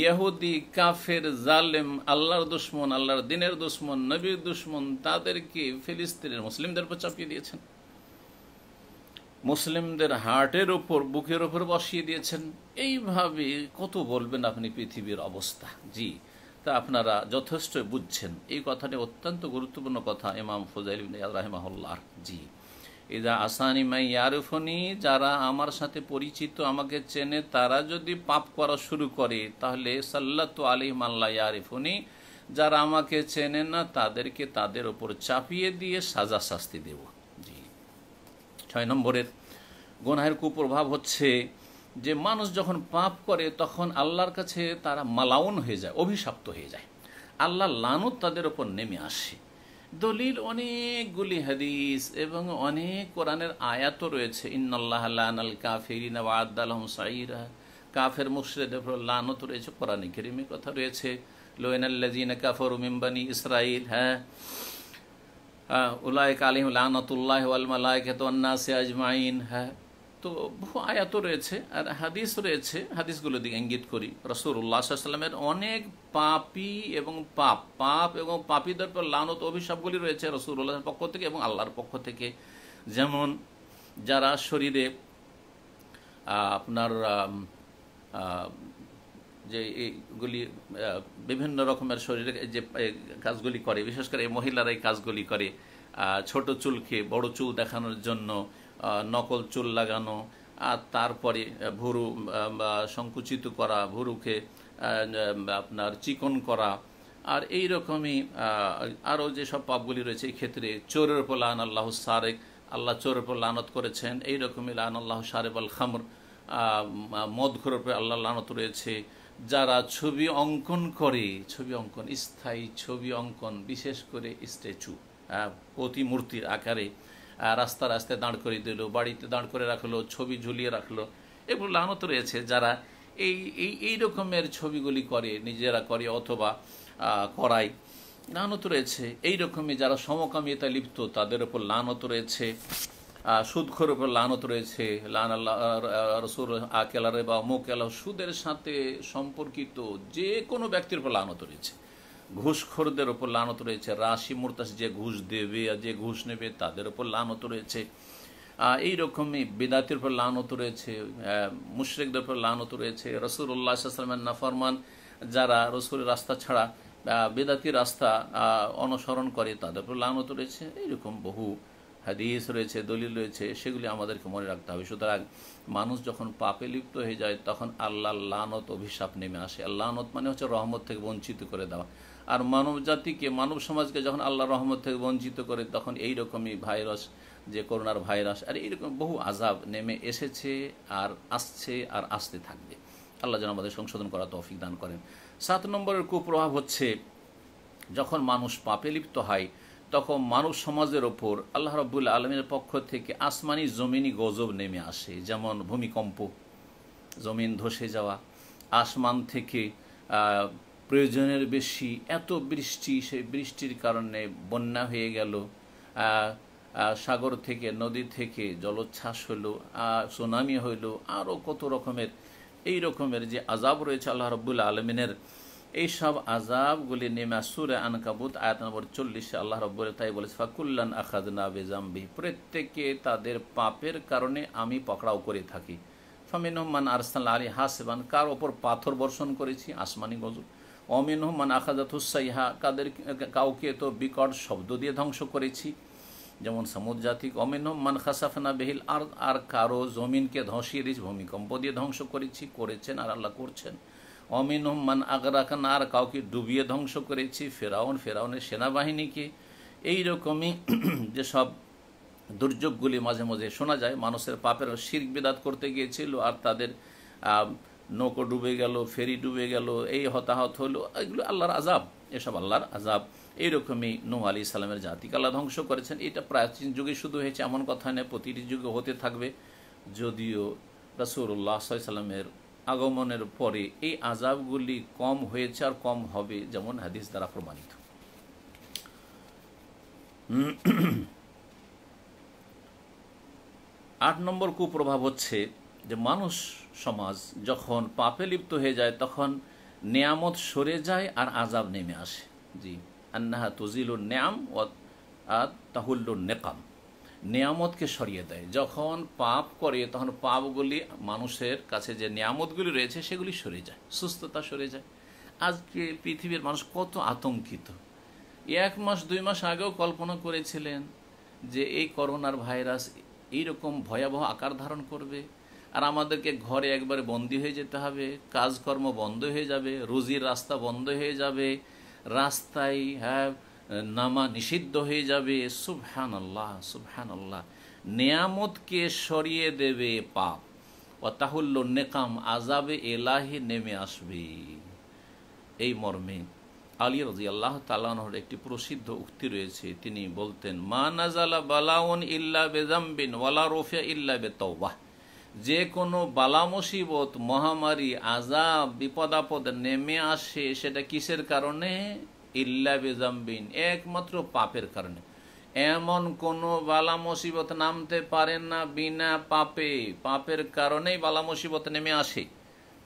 ইয়াহুদি কাফের জালেম আল্লাহর দুশ্মন আল্লাহর দিনের দুশ্মন নবীর দুশ্মন তাদেরকে ফিলিস্তিনের মুসলিমদের উপর চাপিয়ে দিয়েছেন মুসলিমদের হার্টের ওপর বুকের ওপর বসিয়ে দিয়েছেন এইভাবে কত বলবেন আপনি পৃথিবীর অবস্থা জি তা আপনারা যথেষ্ট বুঝছেন এই কথাটি অত্যন্ত গুরুত্বপূর্ণ কথা ইমাম ফজাইল রাহেমাহুল্লাহ জি এদা আসানি মাই ইয়ারুফনি যারা আমার সাথে পরিচিত আমাকে চেনে তারা যদি পাপ করা শুরু করে তাহলে তো আলী মাল্লা ইয়ারিফনি যারা আমাকে চেনে না তাদেরকে তাদের ওপর চাপিয়ে দিয়ে সাজা শাস্তি দেব জি ছয় নম্বরের গোনাহের কুপ্রভাব হচ্ছে যে মানুষ যখন পাপ করে তখন আল্লাহর কাছে তারা মালাউন হয়ে যায় অভিশাপ্ত হয়ে যায় আল্লাহ লানত তাদের ওপর নেমে আসে দলিল অনেকগুলি হাদিস এবং অনেক কোরআনের আয়াতও রয়েছে ইন্নআল্লাহ লানাল কাফিরিনা ওয়াদ্দালহম সাইরা কাফের মুশরিদের লানত রয়েছে কোরআন কেরিমে কথা রয়েছে লোয়েনাল্লাজিনা কাফর মিম্বানি ইসরাইল হ্যাঁ উলায়ক কালিম লানতুল্লাহ ওয়াল মালায়কাত ওয়ান্নাসি আজমাইন হ্যাঁ তো বহু আয়াতও রয়েছে আর হাদিস রয়েছে হাদিসগুলো দিকে ইঙ্গিত করি রসুর সাল্লামের অনেক পাপি এবং পাপ পাপ এবং পাপিদের পর লানত অভিশাপগুলি রয়েছে রসুর উল্লাহের পক্ষ থেকে এবং আল্লাহর পক্ষ থেকে যেমন যারা শরীরে আপনার যে এইগুলি বিভিন্ন রকমের শরীরে যে কাজগুলি করে বিশেষ করে মহিলারা এই কাজগুলি করে ছোট চুলকে বড় চুল দেখানোর জন্য নকল চুল লাগানো আর তারপরে ভুরু সংকুচিত করা ভুরুকে আপনার চিকন করা আর এই রকমই আরও যেসব পাপগুলি রয়েছে এই ক্ষেত্রে চোরের উপর লান আল্লাহ সারেক আল্লাহ চোরের উপর লানত করেছেন এই রকমই লান আল্লাহ সারেব আল খামর মদঘর উপরে আল্লাহ লানত রয়েছে যারা ছবি অঙ্কন করে ছবি অঙ্কন স্থায়ী ছবি অঙ্কন বিশেষ করে স্ট্যাচু প্রতিমূর্তির আকারে রাস্তা রাস্তায় দাঁড় করে দিল বাড়িতে দাঁড় করে রাখলো ছবি ঝুলিয়ে রাখলো এগুলো লানত রয়েছে যারা এই এই এই রকমের ছবিগুলি করে নিজেরা করে অথবা করায় লানত রয়েছে এই রকমই যারা সমকামিতা লিপ্ত তাদের ওপর লানত রয়েছে সুদখোর ওপর লানত রয়েছে লান রসুর আকেলারে বা মোকেলা সুদের সাথে সম্পর্কিত যে কোনো ব্যক্তির উপর লানত রয়েছে ঘুষখোরদের ওপর লানত রয়েছে রাশি মোরতাস যে ঘুষ দেবে আর যে ঘুষ নেবে তাদের ওপর লানত রয়েছে এই রকমই বেদাতের উপর লানত রয়েছে মুশরেকদের উপর লানত রয়েছে রসুল্লাহ সাল্লামের নাফরমান যারা রসুলের রাস্তা ছাড়া বেদাতি রাস্তা অনুসরণ করে তাদের উপর লানত রয়েছে এইরকম বহু হাদিস রয়েছে দলিল রয়েছে সেগুলি আমাদেরকে মনে রাখতে হবে সুতরাং মানুষ যখন পাপে লিপ্ত হয়ে যায় তখন আল্লাহ লানত অভিশাপ নেমে আসে আল্লাহনত মানে হচ্ছে রহমত থেকে বঞ্চিত করে দেওয়া আর মানব জাতিকে মানব সমাজকে যখন আল্লাহ রহমত থেকে বঞ্চিত করে তখন এই রকমই ভাইরাস যে করোনার ভাইরাস আর এইরকম বহু আজাব নেমে এসেছে আর আসছে আর আসতে থাকবে আল্লাহ যেন আমাদের সংশোধন করা তৌফিক দান করেন সাত নম্বরের কুপ্রভাব হচ্ছে যখন মানুষ পাপে লিপ্ত হয় তখন মানব সমাজের ওপর আল্লাহ রবুল্লা আলমের পক্ষ থেকে আসমানি জমিনি গজব নেমে আসে যেমন ভূমিকম্প জমিন ধসে যাওয়া আসমান থেকে প্রয়োজনের বেশি এত বৃষ্টি সেই বৃষ্টির কারণে বন্যা হয়ে গেল সাগর থেকে নদী থেকে জলোচ্ছ্বাস হলো সুনামি হইলো আরও কত রকমের এই রকমের যে আজাব রয়েছে আল্লাহ রব্বুল আলমিনের এই সব আজাবগুলি নেমা সুরে আনকাবুত আয়াত নম্বর চল্লিশে আল্লাহ রব্বুল তাই বলেছে ফাকুল্লান আখাদনা বেজাম্বি প্রত্যেকে তাদের পাপের কারণে আমি পকড়াও করে থাকি ফামিনহমান আরসাল আলী হাসেবান কার ওপর পাথর বর্ষণ করেছি আসমানি গজল অমিন মান আখাজাত হুসাইহা কাদের কাউকে তো বিকট শব্দ দিয়ে ধ্বংস করেছি যেমন সামুদ্রাতিক অমিনহ অমিন মান খাসাফনা বেহিল আর আর কারো জমিনকে ধসিয়ে দিয়েছি ভূমিকম্প দিয়ে ধ্বংস করেছি করেছেন আর আল্লাহ করছেন অমিন মান আগরাকান আর কাউকে ডুবিয়ে ধ্বংস করেছি ফেরাউন ফেরাউনের সেনাবাহিনীকে এইরকমই *clears throat* যেসব দুর্যোগগুলি মাঝে মাঝে শোনা যায় মানুষের পাপের শির বিদাত করতে গিয়েছিল আর তাদের নৌকো ডুবে গেল ফেরি ডুবে গেল এই হতাহত হলো এগুলো আল্লাহর আজাব এসব আল্লাহর আজাব এইরকমই নৌ আলী ইসলামের জাতিকে আল্লাহ ধ্বংস করেছেন এটা প্রাচীন যুগে শুধু হয়েছে এমন কথা নয় প্রতিটি যুগে হতে থাকবে যদিও রাসুরুল্লাহ সাল্লামের আগমনের পরে এই আজাবগুলি কম হয়েছে আর কম হবে যেমন হাদিস দ্বারা প্রমাণিত আট নম্বর কুপ্রভাব হচ্ছে যে মানুষ সমাজ যখন পাপে লিপ্ত হয়ে যায় তখন নেয়ামত সরে যায় আর আজাব নেমে আসে জি আন্নাহা তুজিলুর নেয়াম ও আর তাহুল্লুর নেকাম নেয়ামতকে সরিয়ে দেয় যখন পাপ করে তখন পাপগুলি মানুষের কাছে যে নেয়ামতগুলি রয়েছে সেগুলি সরে যায় সুস্থতা সরে যায় আজকে পৃথিবীর মানুষ কত আতঙ্কিত এক মাস দুই মাস আগেও কল্পনা করেছিলেন যে এই করোনার ভাইরাস এইরকম ভয়াবহ আকার ধারণ করবে আর আমাদেরকে ঘরে একবারে বন্দী হয়ে যেতে হবে কাজকর্ম বন্ধ হয়ে যাবে রুজির রাস্তা বন্ধ হয়ে যাবে রাস্তায় হ্যাঁ নামা নিষিদ্ধ হয়ে যাবে হ্যান আল্লাহ হ্যান আল্লাহ নিয়ামতকে সরিয়ে দেবে পাপ ও তাহুল্য নেকাম আজাবে এলাহি নেমে আসবে এই মর্মে আলী রাজি আল্লাহ তালানহর একটি প্রসিদ্ধ উক্তি রয়েছে তিনি বলতেন মা নাজালা বালাউন ইল্লা বেজাম্বিন ওয়ালা রোফিয়া ইল্লা বেতওবাহ যে কোনো বালা মহামারী আজাব বিপদ আপদ নেমে আসে সেটা কিসের কারণে ইল্লা বেজাম্বিন একমাত্র পাপের কারণে এমন কোনো বালা মুসিবত নামতে পারে না বিনা পাপে পাপের কারণেই বালা মুসিবত নেমে আসে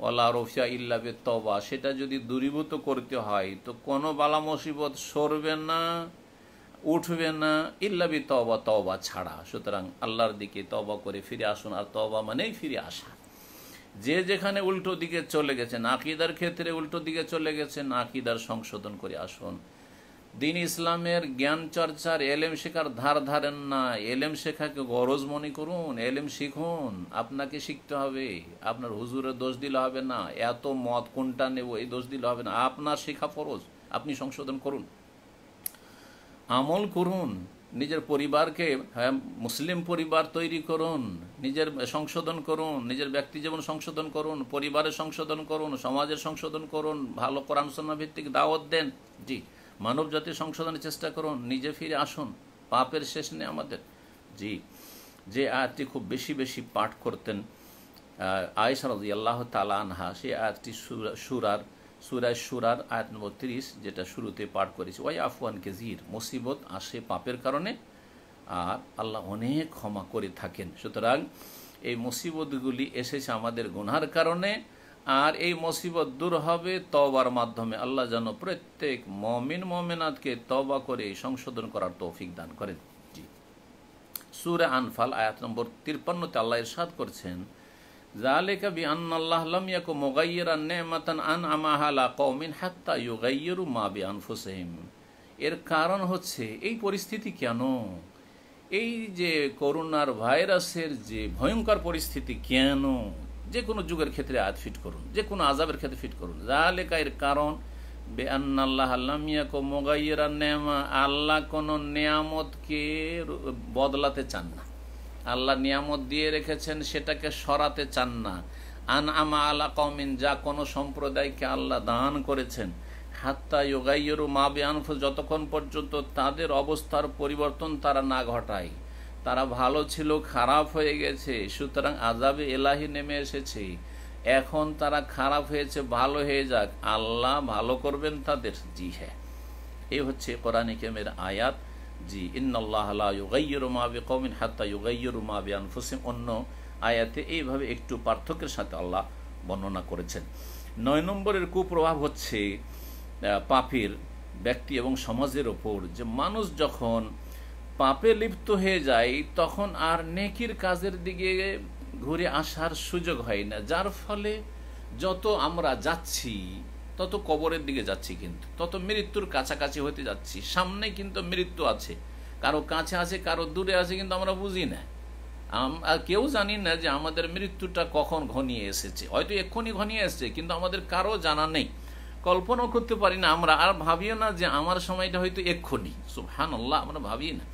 ওলা রফিয়া ইল্লা তবা সেটা যদি দূরীভূত করতে হয় তো কোনো বালা মুসিবত সরবে না উঠবে না ইল্লাবি তবা তবা ছাড়া সুতরাং আল্লাহর দিকে তবা করে ফিরে আসুন আর তবা মানেই ফিরে আসা যে যেখানে উল্টো দিকে চলে গেছে নাকিদার ক্ষেত্রে উল্টো দিকে চলে গেছে নাকিদার সংশোধন করে আসুন দিন ইসলামের জ্ঞান চর্চার এলেম শেখার ধার ধারেন না এলেম শেখাকে গরজ মনে করুন এলেম শিখুন আপনাকে শিখতে হবে আপনার হুজুরের দোষ দিলে হবে না এত মত কোনটা নেব এই দোষ দিলে হবে না আপনার শেখা ফরজ আপনি সংশোধন করুন আমল করুন নিজের পরিবারকে হ্যাঁ মুসলিম পরিবার তৈরি করুন নিজের সংশোধন করুন নিজের ব্যক্তি জীবন সংশোধন করুন পরিবারের সংশোধন করুন সমাজের সংশোধন করুন ভালো কোরআন ভিত্তিক দাওয়াত দেন জি মানব জাতির সংশোধনের চেষ্টা করুন নিজে ফিরে আসুন পাপের শেষ নেই আমাদের জি যে আয়াতটি খুব বেশি বেশি পাঠ করতেন আয়সার আল্লাহ তালা আনহা সেই আয়াতটি সুরার সুরায় সুরার আয়াত নম্বর তিরিশ যেটা শুরুতে পাঠ করেছি ওয়াই আফওয়ান কেজির মুসিবত আসে পাপের কারণে আর আল্লাহ অনেক ক্ষমা করে থাকেন সুতরাং এই মুসিবতগুলি এসেছে আমাদের গুনার কারণে আর এই মুসিবত দূর হবে তবার মাধ্যমে আল্লাহ যেন প্রত্যেক মমিন মমিনাতকে তবা করে সংশোধন করার তৌফিক দান করেন জি সুরে আনফাল আয়াত নম্বর তিরপান্নতে আল্লাহ ইরশাদ করছেন কওমিন মা এর কারণ হচ্ছে এই পরিস্থিতি কেন এই যে করোনার ভাইরাসের যে ভয়ঙ্কর পরিস্থিতি কেন যে কোনো যুগের ক্ষেত্রে আজ ফিট করুন যে কোনো আজাবের ক্ষেত্রে ফিট করুন জালেকা এর কারণ বে আন্নাল্লাহ আল্লাহ কোনো নিয়ামতকে বদলাতে চান না আল্লাহ নিয়ামত দিয়ে রেখেছেন সেটাকে সরাতে চান না আন আমা আলা কমিন যা কোনো সম্প্রদায়কে আল্লাহ দান করেছেন হাত্তা ইয়োগাইয়েরু মা বেআনফ যতক্ষণ পর্যন্ত তাদের অবস্থার পরিবর্তন তারা না ঘটায় তারা ভালো ছিল খারাপ হয়ে গেছে সুতরাং আজাবে এলাহি নেমে এসেছে এখন তারা খারাপ হয়েছে ভালো হয়ে যাক আল্লাহ ভালো করবেন তাদের জি হ্যাঁ এ হচ্ছে কোরআনিকেমের আয়াত জি ইন্নআল্লাহমিন হাত্তা ইউগাইয়ুমা বি আনফুসিম অন্য আয়াতে এইভাবে একটু পার্থক্যের সাথে আল্লাহ বর্ণনা করেছেন নয় নম্বরের কুপ্রভাব হচ্ছে পাপের ব্যক্তি এবং সমাজের ওপর যে মানুষ যখন পাপে লিপ্ত হয়ে যায় তখন আর নেকির কাজের দিকে ঘুরে আসার সুযোগ হয় না যার ফলে যত আমরা যাচ্ছি তত কবরের দিকে যাচ্ছি কিন্তু তত মৃত্যুর কাছাকাছি হতে যাচ্ছি সামনে কিন্তু মৃত্যু আছে কারো কাছে আছে কারো দূরে আছে কিন্তু আমরা বুঝি না আর কেউ জানি না যে আমাদের মৃত্যুটা কখন ঘনিয়ে এসেছে হয়তো এক্ষুনি ঘনিয়ে এসছে কিন্তু আমাদের কারো জানা নেই কল্পনাও করতে পারি না আমরা আর ভাবিও না যে আমার সময়টা হয়তো এক্ষুনি সুহান আল্লাহ আমরা ভাবি না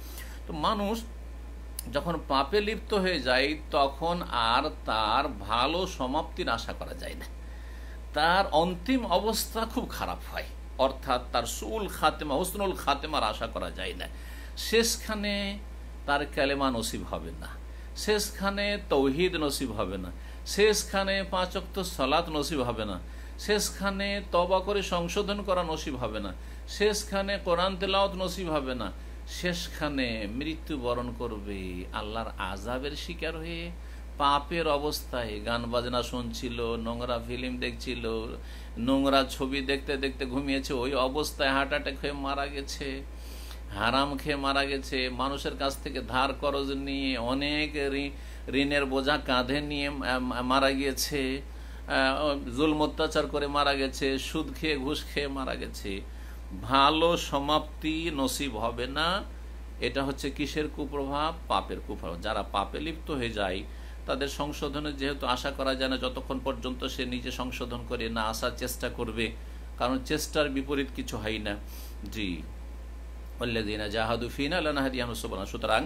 তো মানুষ যখন পাপে লিপ্ত হয়ে যায় তখন আর তার ভালো সমাপ্তির আশা করা যায় না তার অন্তিম অবস্থা খুব খারাপ হয় অর্থাৎ তার সুল খাতেমা হোসনুল খাতেমার আশা করা যায় না শেষখানে তার ক্যালেমা নসিব হবে না শেষখানে তৌহিদ নসিব হবে না শেষখানে পাঁচক্ত সলাৎ নসিব হবে না শেষখানে তবা করে সংশোধন করা নসিব হবে না শেষখানে কোরআন তেলাওত নসিব হবে না শেষখানে মৃত্যুবরণ করবে আল্লাহর আজাবের শিকার হয়ে পাপের অবস্থায় গান বাজনা শুনছিল নোংরা ফিল্ম দেখছিল নোংরা ছবি দেখতে দেখতে ঘুমিয়েছে ওই অবস্থায় হার্ট অ্যাটাক হয়ে মারা গেছে হারাম খেয়ে মারা গেছে মানুষের কাছ থেকে ধার করজ নিয়ে অনেক ঋণের বোঝা কাঁধে নিয়ে মারা গিয়েছে জুল অত্যাচার করে মারা গেছে সুদ খেয়ে ঘুষ খেয়ে মারা গেছে ভালো সমাপ্তি নসিব হবে না এটা হচ্ছে কিসের কুপ্রভাব পাপের কুপ্রভাব যারা পাপে লিপ্ত হয়ে যায় তাদের সংশোধনে যেহেতু আশা করা যায় না যতক্ষণ পর্যন্ত সে নিজে সংশোধন করে না আসার চেষ্টা করবে কারণ চেষ্টার বিপরীত কিছু হয় না জি অল্লাদিনা জাহাদুফিন সুবনা সুতরাং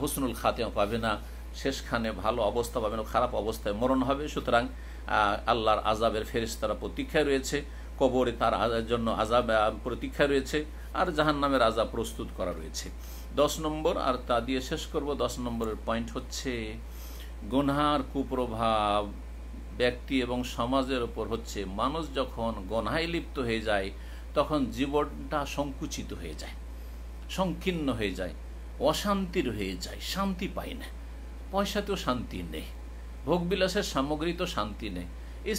হুসনুল খাতেও পাবে না শেষখানে ভালো অবস্থা পাবে না খারাপ অবস্থায় মরণ হবে সুতরাং আল্লাহর আজাবের ফেরিস্তারা প্রতীক্ষায় রয়েছে কবরে তার জন্য আজাব প্রতীক্ষা রয়েছে আর জাহান নামের আজাব প্রস্তুত করা রয়েছে দশ নম্বর আর তা দিয়ে শেষ করব দশ নম্বরের পয়েন্ট হচ্ছে গুনহার কুপ্রভাব ব্যক্তি এবং সমাজের ওপর হচ্ছে মানুষ যখন গনহায় লিপ্ত হয়ে যায় তখন জীবনটা সংকুচিত হয়ে যায় সংকীর্ণ হয়ে যায় অশান্তির হয়ে যায় শান্তি পায় না পয়সাতেও শান্তি নেই ভোগবিলাসের সামগ্রী তো শান্তি নেই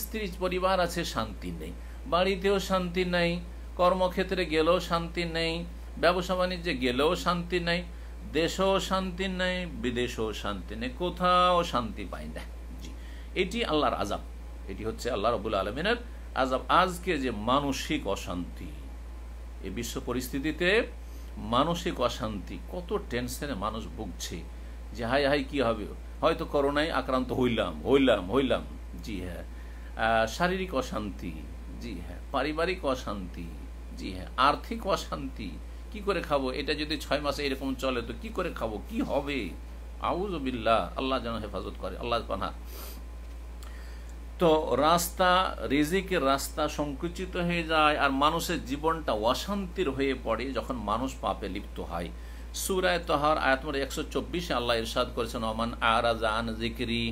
স্ত্রী পরিবার আছে শান্তি নেই বাড়িতেও শান্তি নেই কর্মক্ষেত্রে গেলেও শান্তি নেই ব্যবসা বাণিজ্যে গেলেও শান্তি নেই দেশও শান্তি নেই বিদেশও শান্তি নেই কোথাও শান্তি পাই না জি এটি আল্লাহর আজাব এটি হচ্ছে আল্লাহ রবুল আলমিনের আজাব আজকে যে মানসিক অশান্তি এই বিশ্ব পরিস্থিতিতে মানসিক অশান্তি কত টেনশনে মানুষ ভুগছে যে হাই হাই কি হবে হয়তো করোনায় আক্রান্ত হইলাম হইলাম হইলাম জি হ্যাঁ শারীরিক অশান্তি জি হ্যাঁ পারিবারিক অশান্তি জি হ্যাঁ আর্থিক অশান্তি কি করে খাবো এটা যদি ছয় মাসে এরকম চলে তো কি করে খাবো কি হবে আউজ আউজবিল্লা আল্লাহ যেন হেফাজত করে আল্লাহ পানা তো রাস্তা রেজিকের রাস্তা সংকুচিত হয়ে যায় আর মানুষের জীবনটা অশান্তির হয়ে পড়ে যখন মানুষ পাপে লিপ্ত হয় সুরায় তহার আয়াতমার একশো চব্বিশে আল্লাহ ইরশাদ করেছেন ওমান আরাজান জিকরি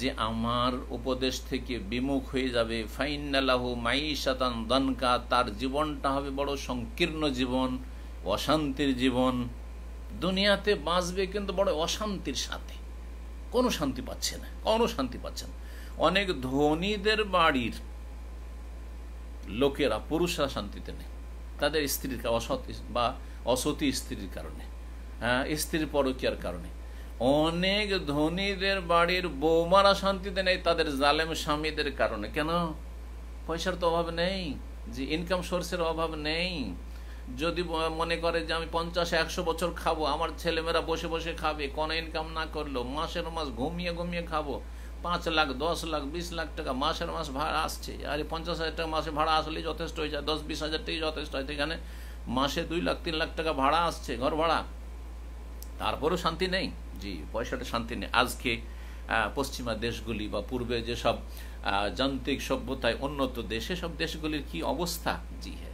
যে আমার উপদেশ থেকে বিমুখ হয়ে যাবে ফাইন্নালাহু মাই সাতান দনকা তার জীবনটা হবে বড় সংকীর্ণ জীবন অশান্তির জীবন দুনিয়াতে বাঁচবে কিন্তু বড় অশান্তির সাথে কোনো শান্তি পাচ্ছে না কোনো শান্তি পাচ্ছে না অনেক ধনীদের বাড়ির লোকেরা পুরুষরা শান্তিতে নেই তাদের স্ত্রীর অসৎ বা অসতী স্ত্রীর কারণে হ্যাঁ স্ত্রীর পরকিয়ার কারণে অনেক ধনীদের বাড়ির বৌমারা শান্তিতে নেই তাদের জালেম স্বামীদের কারণে কেন পয়সার তো অভাব নেই যে ইনকাম সোর্সের অভাব নেই যদি মনে করে যে আমি পঞ্চাশ একশো বছর খাবো আমার ছেলেমেয়েরা বসে বসে খাবে কোনো ইনকাম না করলো মাসের মাস ঘুমিয়ে ঘুমিয়ে খাবো পাঁচ লাখ দশ লাখ বিশ লাখ টাকা মাসের মাস ভাড়া আসছে আর পঞ্চাশ হাজার টাকা মাসে ভাড়া আসলেই যথেষ্ট হয়ে যায় দশ বিশ হাজার টাকাই যথেষ্ট হয় এখানে মাসে দুই লাখ তিন লাখ টাকা ভাড়া আসছে ঘর ভাড়া তারপরেও শান্তি নেই জি পয়সাটা শান্তি নেই আজকে পশ্চিমা দেশগুলি বা পূর্বে যেসব যান্ত্রিক সভ্যতায় উন্নত দেশে সব দেশগুলির কি অবস্থা জি হ্যাঁ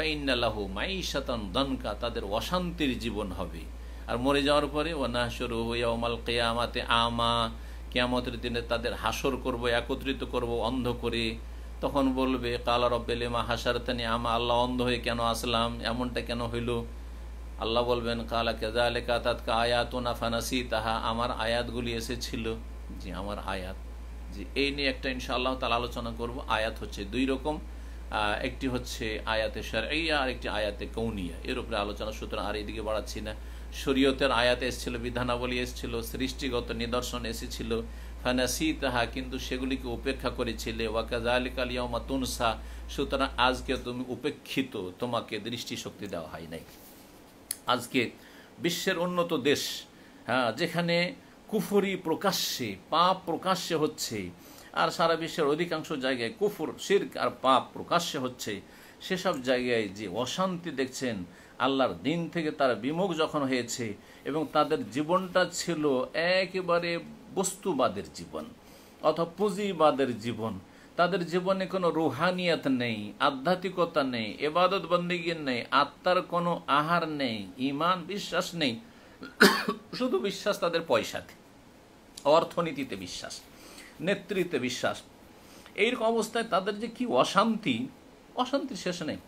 ফাইনাল্লাহু মাইশাতান দনকা তাদের অশান্তির জীবন হবে আর মরে যাওয়ার পরে ওনাহসর ওমাল কেয়ামাতে আমা কেয়ামতের দিনে তাদের হাসর করব একত্রিত করব অন্ধ করে তখন বলবে কালা হাসার হাসারতানি আমা আল্লাহ অন্ধ হয়ে কেন আসলাম এমনটা কেন হইল আল্লাহ বলবেন কালা কেজা আলে কাতাতকা আয়াত না ফানাসি তাহা আমার আয়াতগুলি এসেছিল যে আমার আয়াত যে এই নিয়ে একটা ইনশাআল্লাহ তাহলে আলোচনা করব আয়াত হচ্ছে দুই রকম একটি হচ্ছে আয়াতে সারিয়া আর একটি আয়াতে কৌনিয়া এর উপরে আলোচনা সুতরাং আর এদিকে বাড়াচ্ছি না শরীয়তের আয়াতে এসেছিল বিধানাবলী এসেছিল সৃষ্টিগত নিদর্শন এসেছিল সি তাহা কিন্তু সেগুলিকে উপেক্ষা করেছিলে ওয়াকাজালিকালিয়া তুনসা সুতরাং আজকে তুমি উপেক্ষিত তোমাকে দৃষ্টিশক্তি দেওয়া হয় নাই আজকে বিশ্বের উন্নত দেশ হ্যাঁ যেখানে কুফরি প্রকাশ্যে পাপ প্রকাশ্যে হচ্ছে আর সারা বিশ্বের অধিকাংশ জায়গায় কুফুর শির্ক আর পাপ প্রকাশ্যে হচ্ছে সেসব জায়গায় যে অশান্তি দেখছেন আল্লাহর দিন থেকে তারা বিমুখ যখন হয়েছে এবং তাদের জীবনটা ছিল একেবারে বস্তুবাদের জীবন অথবা পুঁজিবাদের জীবন তাদের জীবনে কোনো রুহানিয়াত নেই আধ্যাত্মিকতা নেই এবাদত বন্দীগীর নেই আত্মার কোনো আহার নেই ইমান বিশ্বাস নেই শুধু বিশ্বাস তাদের পয়সাতে অর্থনীতিতে বিশ্বাস নেতৃত্বে বিশ্বাস এইরকম অবস্থায় তাদের যে কি অশান্তি অশান্তি শেষ নেই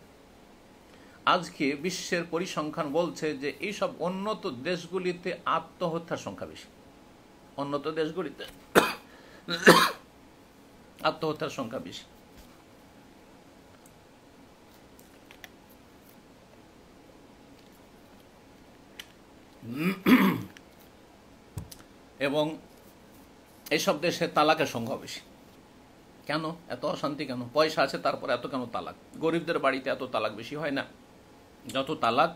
আজকে বিশ্বের পরিসংখ্যান বলছে যে এইসব উন্নত দেশগুলিতে আত্মহত্যার সংখ্যা বেশি উন্নত দেশগুলিতে *coughs* আত্মহত্যার সংখ্যা বেশি *coughs* এবং এইসব দেশে তালাকের সংখ্যা বেশি কেন এত অশান্তি কেন পয়সা আছে তারপর এত কেন তালাক গরিবদের বাড়িতে এত তালাক বেশি হয় না যত তালাক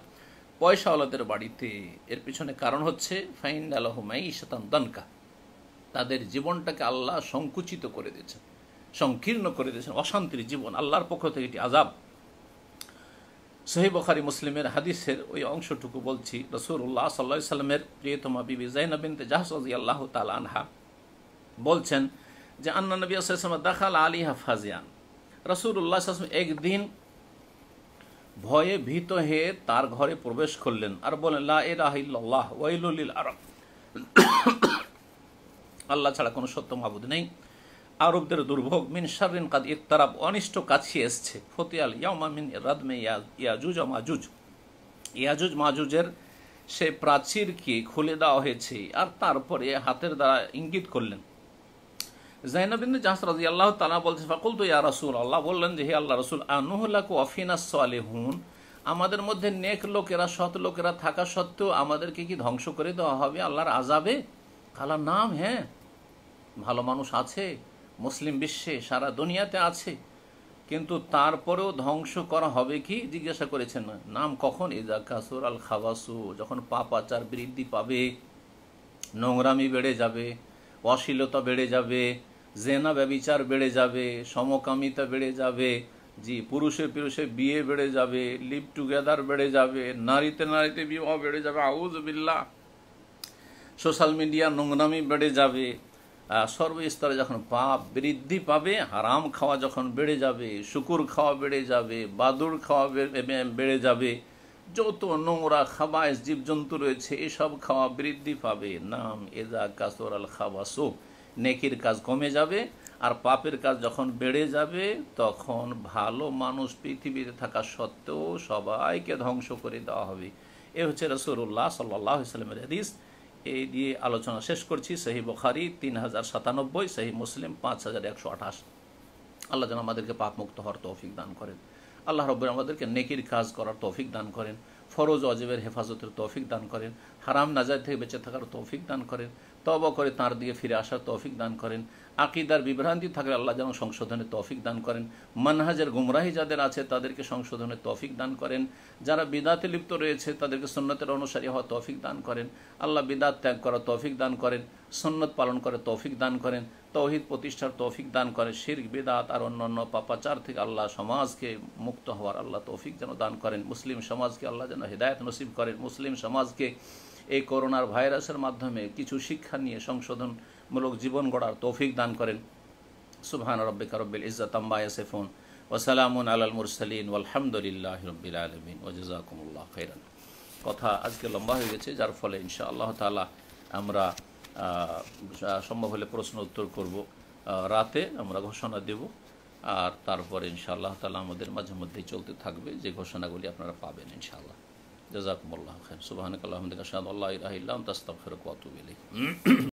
পয়সাওয়ালাদের বাড়িতে এর পিছনে কারণ হচ্ছে ফাইন আলহমাই ইসাতান দানকা তাদের জীবনটাকে আল্লাহ সংকুচিত করে দিয়েছেন সংকীর্ণ করে দিয়েছেন অশান্তির জীবন আল্লাহর পক্ষ থেকে এটি আজাব সহি বখারি মুসলিমের হাদিসের ওই অংশটুকু বলছি রসুল্লাহ সাল্লা সাল্লামের প্রিয়তমা বিবি জাইনাবিনতে জাহাজ আল্লাহ তালা আনহা বলছেন যে আন্না নবী আসলাম দাখাল আলী হাফাজিয়ান রসুল্লাহ একদিন ভয়ে ভীত হয়ে তার ঘরে প্রবেশ করলেন আর বলেন লাহ ওয়াইলুল আরব আল্লাহ ছাড়া কোনো সত্য মাবুদ নেই আরবদের দুর্ভোগ মিন সারিন কাদ ইত্তারাব অনিষ্ট কাছে এসছে ফতিয়াল ইয়ামা মিন রাদমে ইয়াজুজ মাজুজ ইয়াজুজ মাজুজের সে প্রাচীরকে খুলে দেওয়া হয়েছে আর তারপরে হাতের দ্বারা ইঙ্গিত করলেন জাইনাবিন্দু জাহাস রাজি আল্লাহ তালা বলছে ফাকুল তো ইয়া রসুল আল্লাহ বললেন যে হে আল্লাহ রসুল আনুহলাকু অফিনাস হুন আমাদের মধ্যে নেক লোকেরা সৎ লোকেরা থাকা সত্ত্বেও আমাদেরকে কি ধ্বংস করে দেওয়া হবে আল্লাহর আজাবে কালা নাম হ্যাঁ ভালো মানুষ আছে মুসলিম বিশ্বে সারা দুনিয়াতে আছে কিন্তু তারপরেও ধ্বংস করা হবে কি জিজ্ঞাসা করেছেন না নাম কখন ইজা কাসুর আল খাবাসু যখন পাপাচার বৃদ্ধি পাবে নোংরামি বেড়ে যাবে অশ্লীলতা বেড়ে যাবে জেনা ব্যবিচার বেড়ে যাবে সমকামিতা বেড়ে যাবে জি পুরুষে পুরুষে বিয়ে বেড়ে যাবে লিভ টুগেদার বেড়ে যাবে নারীতে নারীতে বিবাহ বেড়ে যাবে আউজ বিল্লা সোশ্যাল মিডিয়া নোংরামি বেড়ে যাবে সর্বস্তরে যখন পাপ বৃদ্ধি পাবে হারাম খাওয়া যখন বেড়ে যাবে শুকুর খাওয়া বেড়ে যাবে বাদুর খাওয়া বেড়ে যাবে যত নোংরা খাবায়স জীবজন্তু রয়েছে এসব খাওয়া বৃদ্ধি পাবে নাম এজা কাসর আল খাবাসো নেকির কাজ কমে যাবে আর পাপের কাজ যখন বেড়ে যাবে তখন ভালো মানুষ পৃথিবীতে থাকা সত্ত্বেও সবাইকে ধ্বংস করে দেওয়া হবে এ হচ্ছে রসুল্লাহ সাল্লাহ ইসলামের হাদিস এই দিয়ে আলোচনা শেষ করছি সেই বখারি তিন হাজার সাতানব্বই সেই মুসলিম পাঁচ হাজার একশো আঠাশ আল্লাহ যেন আমাদেরকে পাপমুক্ত হওয়ার তৌফিক দান করেন আল্লাহ রব্বুর আমাদেরকে নেকির কাজ করার তৌফিক দান করেন ফরোজ অজেবের হেফাজতের তৌফিক দান করেন হারাম নাজার থেকে বেঁচে থাকার তৌফিক দান করেন তব করে তাঁর দিকে ফিরে আসার তৌফিক দান করেন আকিদার বিভ্রান্তি থাকলে আল্লাহ যেন সংশোধনের তৌফিক দান করেন মানহাজের গুমরাহি যাদের আছে তাদেরকে সংশোধনের তৌফিক দান করেন যারা বিদাতে লিপ্ত রয়েছে তাদেরকে সন্ন্যতের অনুসারী হওয়া তৌফিক দান করেন আল্লাহ বিদাত ত্যাগ করা তৌফিক দান করেন সন্ন্যত পালন করে তৌফিক দান করেন তৌহিদ প্রতিষ্ঠার তৌফিক দান করে শির বেদাত আর অন্যান্য পাপাচার থেকে আল্লাহ সমাজকে মুক্ত হওয়ার আল্লাহ তৌফিক যেন দান করেন মুসলিম সমাজকে আল্লাহ যেন হৃদায়ত নসিব করেন মুসলিম সমাজকে এই করোনার ভাইরাসের মাধ্যমে কিছু শিক্ষা নিয়ে সংশোধনমূলক জীবন গড়ার তৌফিক দান করেন সুবহান রব্বিকা কারব্বিল ইজ্জাত আম্বা ইয়াসিফুন ওসালামুন আলাল মুরসালিন আলহামদুলিল্লাহ রব্বিল আলমিন ওজাকুমুল্লাহ খৈরান কথা আজকে লম্বা হয়ে গেছে যার ফলে ইনশা আল্লাহ তালা আমরা সম্ভব হলে প্রশ্ন উত্তর করব রাতে আমরা ঘোষণা দেব আর তারপরে ইনশাআল্লাহ তালা আমাদের মাঝে মধ্যেই চলতে থাকবে যে ঘোষণাগুলি আপনারা পাবেন ইনশাআল্লাহ জাজাকুমুল্লাহ খেন সুবাহানকাল্লাহমদিন আসাদ আল্লাহ ইরাহিল্লাম তাস্তাফের কত